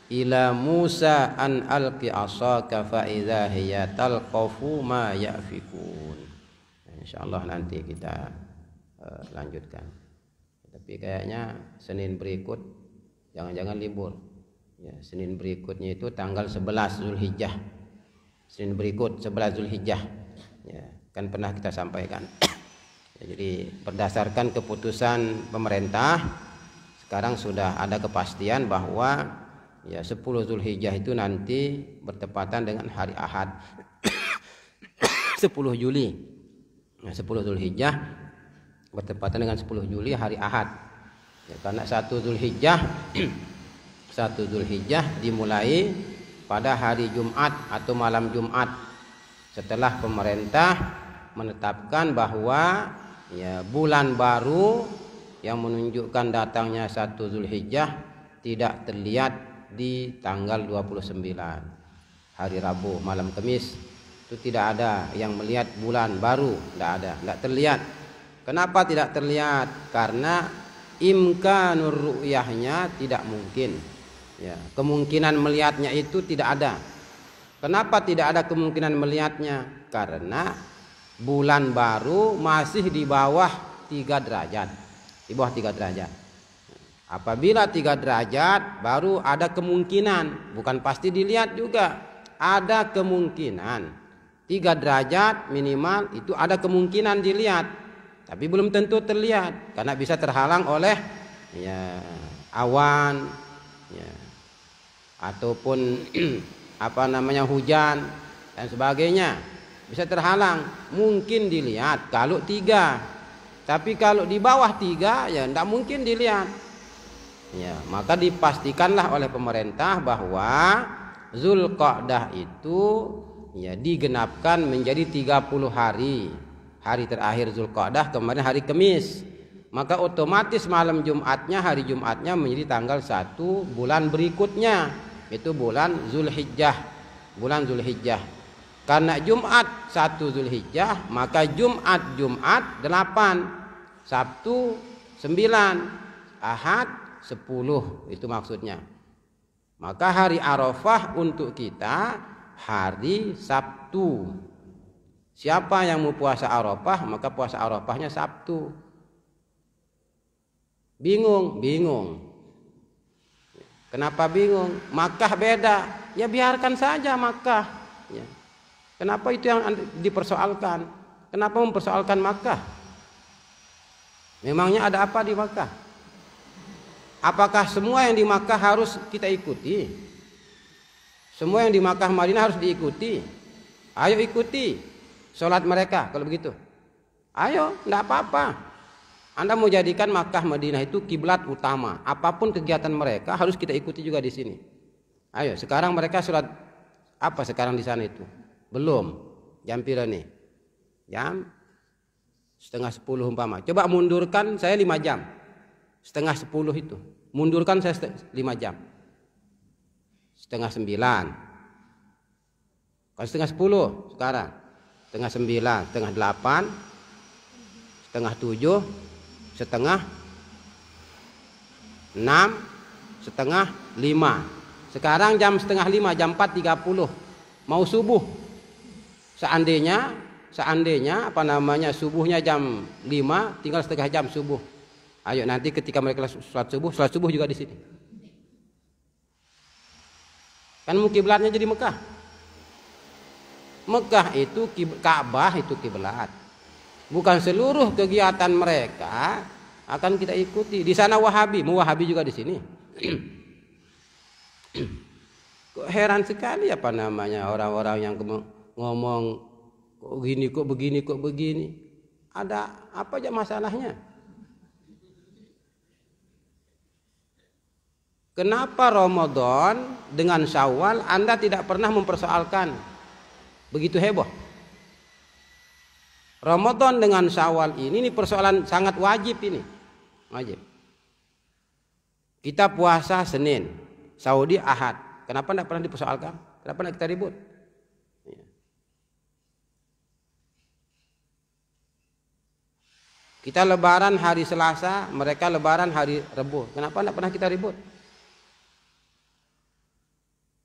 S4: ila Musa an alqi asaka fa idza hiya talqafu ma yafikun. Insyaallah nanti kita uh, lanjutkan. Tapi kayaknya Senin berikut jangan-jangan libur. Ya, Senin berikutnya itu tanggal 11 Zulhijjah. Senin berikut 11 Zulhijjah. Ya, kan pernah kita sampaikan. (coughs) ya, jadi berdasarkan keputusan pemerintah sekarang sudah ada kepastian bahwa ya 10 Zulhijjah itu nanti bertepatan dengan hari Ahad 10 (coughs) Juli nah, ya, 10 Zulhijjah bertepatan dengan 10 Juli hari Ahad ya, karena 1 Zulhijjah 1 (coughs) Zulhijjah dimulai pada hari Jumat atau malam Jumat setelah pemerintah menetapkan bahwa ya bulan baru yang menunjukkan datangnya satu Zulhijjah tidak terlihat di tanggal 29 hari Rabu malam Kamis itu tidak ada yang melihat bulan baru tidak ada tidak terlihat kenapa tidak terlihat karena imkanur ru'yahnya tidak mungkin ya kemungkinan melihatnya itu tidak ada kenapa tidak ada kemungkinan melihatnya karena bulan baru masih di bawah 3 derajat di bawah 3 derajat Apabila tiga derajat baru ada kemungkinan, bukan pasti dilihat juga, ada kemungkinan. Tiga derajat minimal itu ada kemungkinan dilihat, tapi belum tentu terlihat karena bisa terhalang oleh ya, awan, ya, ataupun (clears throat) apa namanya hujan dan sebagainya bisa terhalang mungkin dilihat kalau tiga tapi kalau di bawah tiga ya tidak mungkin dilihat ya maka dipastikanlah oleh pemerintah bahwa Zulqa'dah itu ya digenapkan menjadi 30 hari hari terakhir Zulqa'dah kemarin hari kemis maka otomatis malam Jumatnya hari Jumatnya menjadi tanggal 1 bulan berikutnya itu bulan Zulhijjah bulan Zulhijjah karena Jumat 1 Zulhijjah maka Jumat Jumat 8 Sabtu 9 Ahad 10 itu maksudnya. Maka hari Arafah untuk kita hari Sabtu. Siapa yang mau puasa Arafah, maka puasa Arafahnya Sabtu. Bingung, bingung. Kenapa bingung? Makkah beda. Ya biarkan saja Makkah. Ya. Kenapa itu yang dipersoalkan? Kenapa mempersoalkan Makkah? Memangnya ada apa di Makkah? Apakah semua yang di Makkah harus kita ikuti? Semua yang di Makkah Madinah harus diikuti. Ayo ikuti sholat mereka kalau begitu. Ayo, tidak apa-apa. Anda mau jadikan Makkah Madinah itu kiblat utama. Apapun kegiatan mereka harus kita ikuti juga di sini. Ayo, sekarang mereka sholat apa sekarang di sana itu? Belum. Jam pira nih? Jam setengah sepuluh umpama. Coba mundurkan saya lima jam setengah sepuluh itu mundurkan saya lima jam setengah sembilan kalau setengah sepuluh sekarang setengah sembilan setengah delapan setengah tujuh setengah enam setengah lima sekarang jam setengah lima jam empat tiga puluh mau subuh seandainya seandainya apa namanya subuhnya jam lima tinggal setengah jam subuh Ayo nanti ketika mereka sholat subuh, sholat subuh juga di sini. Kan kiblatnya jadi Mekah. Mekah itu Ka'bah itu kiblat. Bukan seluruh kegiatan mereka akan kita ikuti. Di sana Wahabi, mu Wahabi juga di sini. (clears throat) kok heran sekali apa namanya orang-orang yang ngomong kok gini kok begini kok begini. Ada apa aja masalahnya? Kenapa Ramadan dengan Syawal Anda tidak pernah mempersoalkan? Begitu heboh. Ramadan dengan Syawal ini ini persoalan sangat wajib ini. Wajib. Kita puasa Senin, Saudi Ahad. Kenapa tidak pernah dipersoalkan? Kenapa tidak kita ribut? Iya. Kita lebaran hari Selasa, mereka lebaran hari Rebu. Kenapa tidak pernah kita ribut?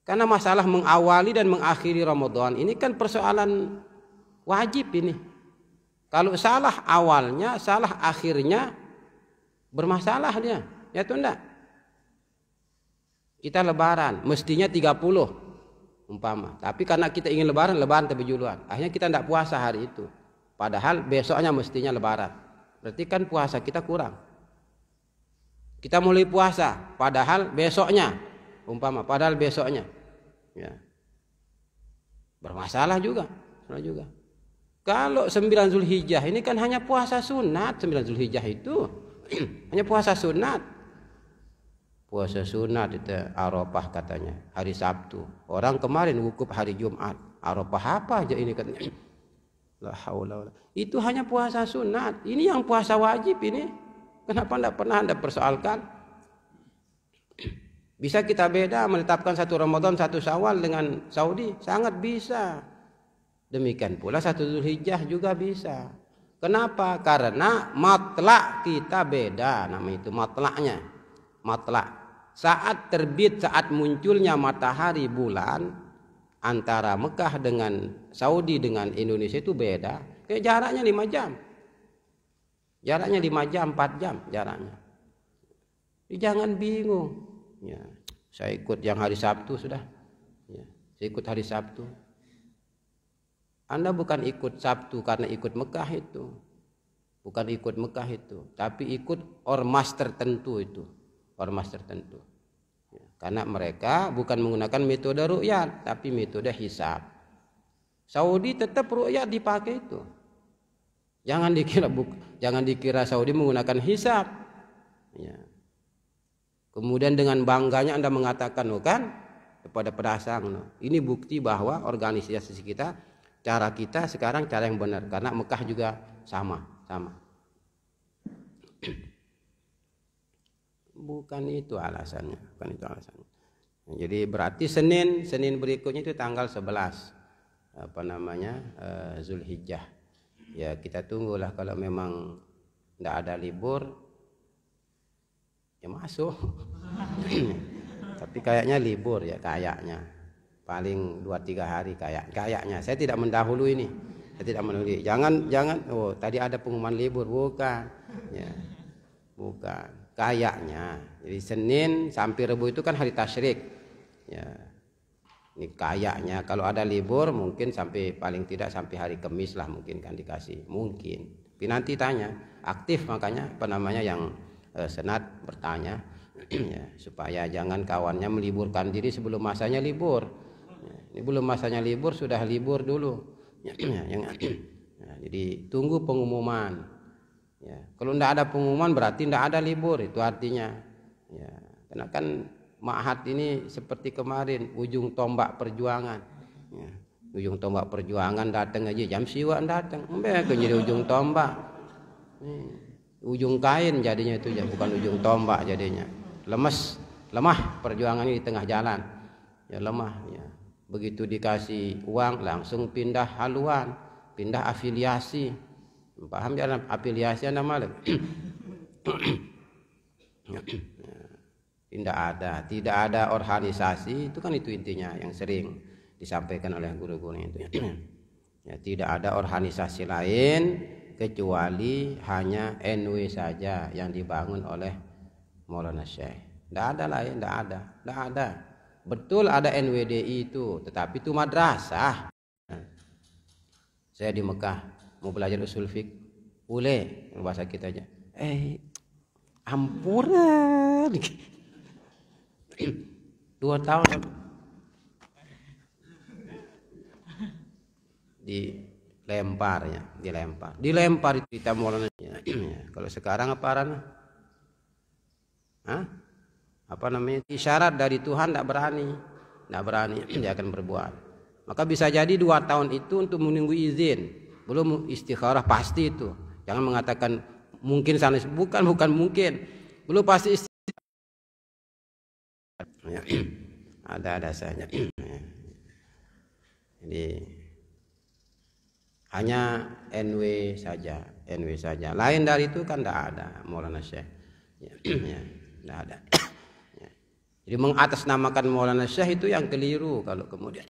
S4: Karena masalah mengawali dan mengakhiri Ramadan ini kan persoalan wajib ini. Kalau salah awalnya, salah akhirnya bermasalah dia. Ya enggak. Kita lebaran, mestinya 30 umpama. Tapi karena kita ingin lebaran, lebaran tapi juluan. Akhirnya kita tidak puasa hari itu. Padahal besoknya mestinya lebaran. Berarti kan puasa kita kurang. Kita mulai puasa, padahal besoknya umpama padahal besoknya ya bermasalah juga masalah juga kalau 9 Zulhijjah ini kan hanya puasa sunat 9 Zulhijjah itu (clears throat) hanya puasa sunat puasa sunat itu Arafah katanya hari Sabtu orang kemarin wukuf hari Jumat Arafah apa aja ini katanya (clears throat) itu hanya puasa sunat ini yang puasa wajib ini kenapa tidak pernah anda persoalkan bisa kita beda menetapkan satu Ramadan satu Syawal dengan Saudi? Sangat bisa. Demikian pula satu Zulhijjah juga bisa. Kenapa? Karena matlak kita beda nama itu matlaknya. Matlak. Saat terbit, saat munculnya matahari bulan antara Mekah dengan Saudi dengan Indonesia itu beda. Kayak jaraknya 5 jam. Jaraknya 5 jam, 4 jam jaraknya. Jangan bingung. Ya, saya ikut yang hari Sabtu sudah. Ya, saya ikut hari Sabtu. Anda bukan ikut Sabtu karena ikut Mekah itu. Bukan ikut Mekah itu, tapi ikut ormas tertentu itu. Ormas tertentu. Ya, karena mereka bukan menggunakan metode ru'yat, tapi metode hisab. Saudi tetap ru'yat dipakai itu. Jangan dikira jangan dikira Saudi menggunakan hisab. Ya. Kemudian dengan bangganya Anda mengatakan, oh kan, kepada pedasang. Ini bukti bahwa organisasi kita, cara kita sekarang cara yang benar. Karena Mekah juga sama, sama. Bukan itu alasannya, bukan itu alasannya. Jadi berarti Senin, Senin berikutnya itu tanggal 11 apa namanya eh, Zulhijjah. Ya kita tunggulah kalau memang tidak ada libur ya masuk (laughs) tapi kayaknya libur ya kayaknya paling dua tiga hari kayak kayaknya saya tidak mendahului ini saya tidak mendahului jangan jangan oh tadi ada pengumuman libur bukan ya bukan kayaknya jadi Senin sampai Rebu itu kan hari tasyrik ya ini kayaknya kalau ada libur mungkin sampai paling tidak sampai hari Kamis lah mungkin kan dikasih mungkin tapi nanti tanya aktif makanya apa namanya yang Eh, senat bertanya (clears throat) ya, supaya jangan kawannya meliburkan diri sebelum masanya libur. Ya, ini belum masanya libur sudah libur dulu. (clears throat) Ya, (clears throat) ya, jadi tunggu pengumuman. Ya, kalau tidak ada pengumuman berarti tidak ada libur itu artinya. Ya, karena kan Ma'had ini seperti kemarin ujung tombak perjuangan. Ya, ujung tombak perjuangan datang aja jam siwa datang, mbak jadi ujung tombak ujung kain jadinya itu ya bukan ujung tombak jadinya lemes lemah perjuangannya di tengah jalan ya lemah ya begitu dikasih uang langsung pindah haluan pindah afiliasi paham ya afiliasi anda malam (clears throat) ya. tidak ada tidak ada organisasi itu kan itu intinya yang sering disampaikan oleh guru-guru itu (clears throat) ya tidak ada organisasi lain kecuali hanya NW saja yang dibangun oleh Maulana Syekh. Tidak ada lain, ya, tidak ada, tidak ada. Betul ada NWDI itu, tetapi itu madrasah. Saya di Mekah mau belajar usul fik, boleh bahasa kita aja. Eh, ampuran. (laughs) Dua tahun di lempar ya dilempar dilempar itu kita Maulana (clears throat) kalau sekarang apa arana Hah? apa namanya isyarat dari Tuhan tidak berani tidak berani (clears throat) dia akan berbuat maka bisa jadi dua tahun itu untuk menunggu izin belum istikharah pasti itu jangan mengatakan mungkin sana bukan bukan mungkin belum pasti istikharah (clears throat) ya, ada ada saja ya. jadi hanya NW saja NW saja lain dari itu kan tidak ada Maulana Syekh ya, tidak (clears throat) ya, ada (clears throat) ya. jadi mengatasnamakan Maulana Syekh itu yang keliru kalau kemudian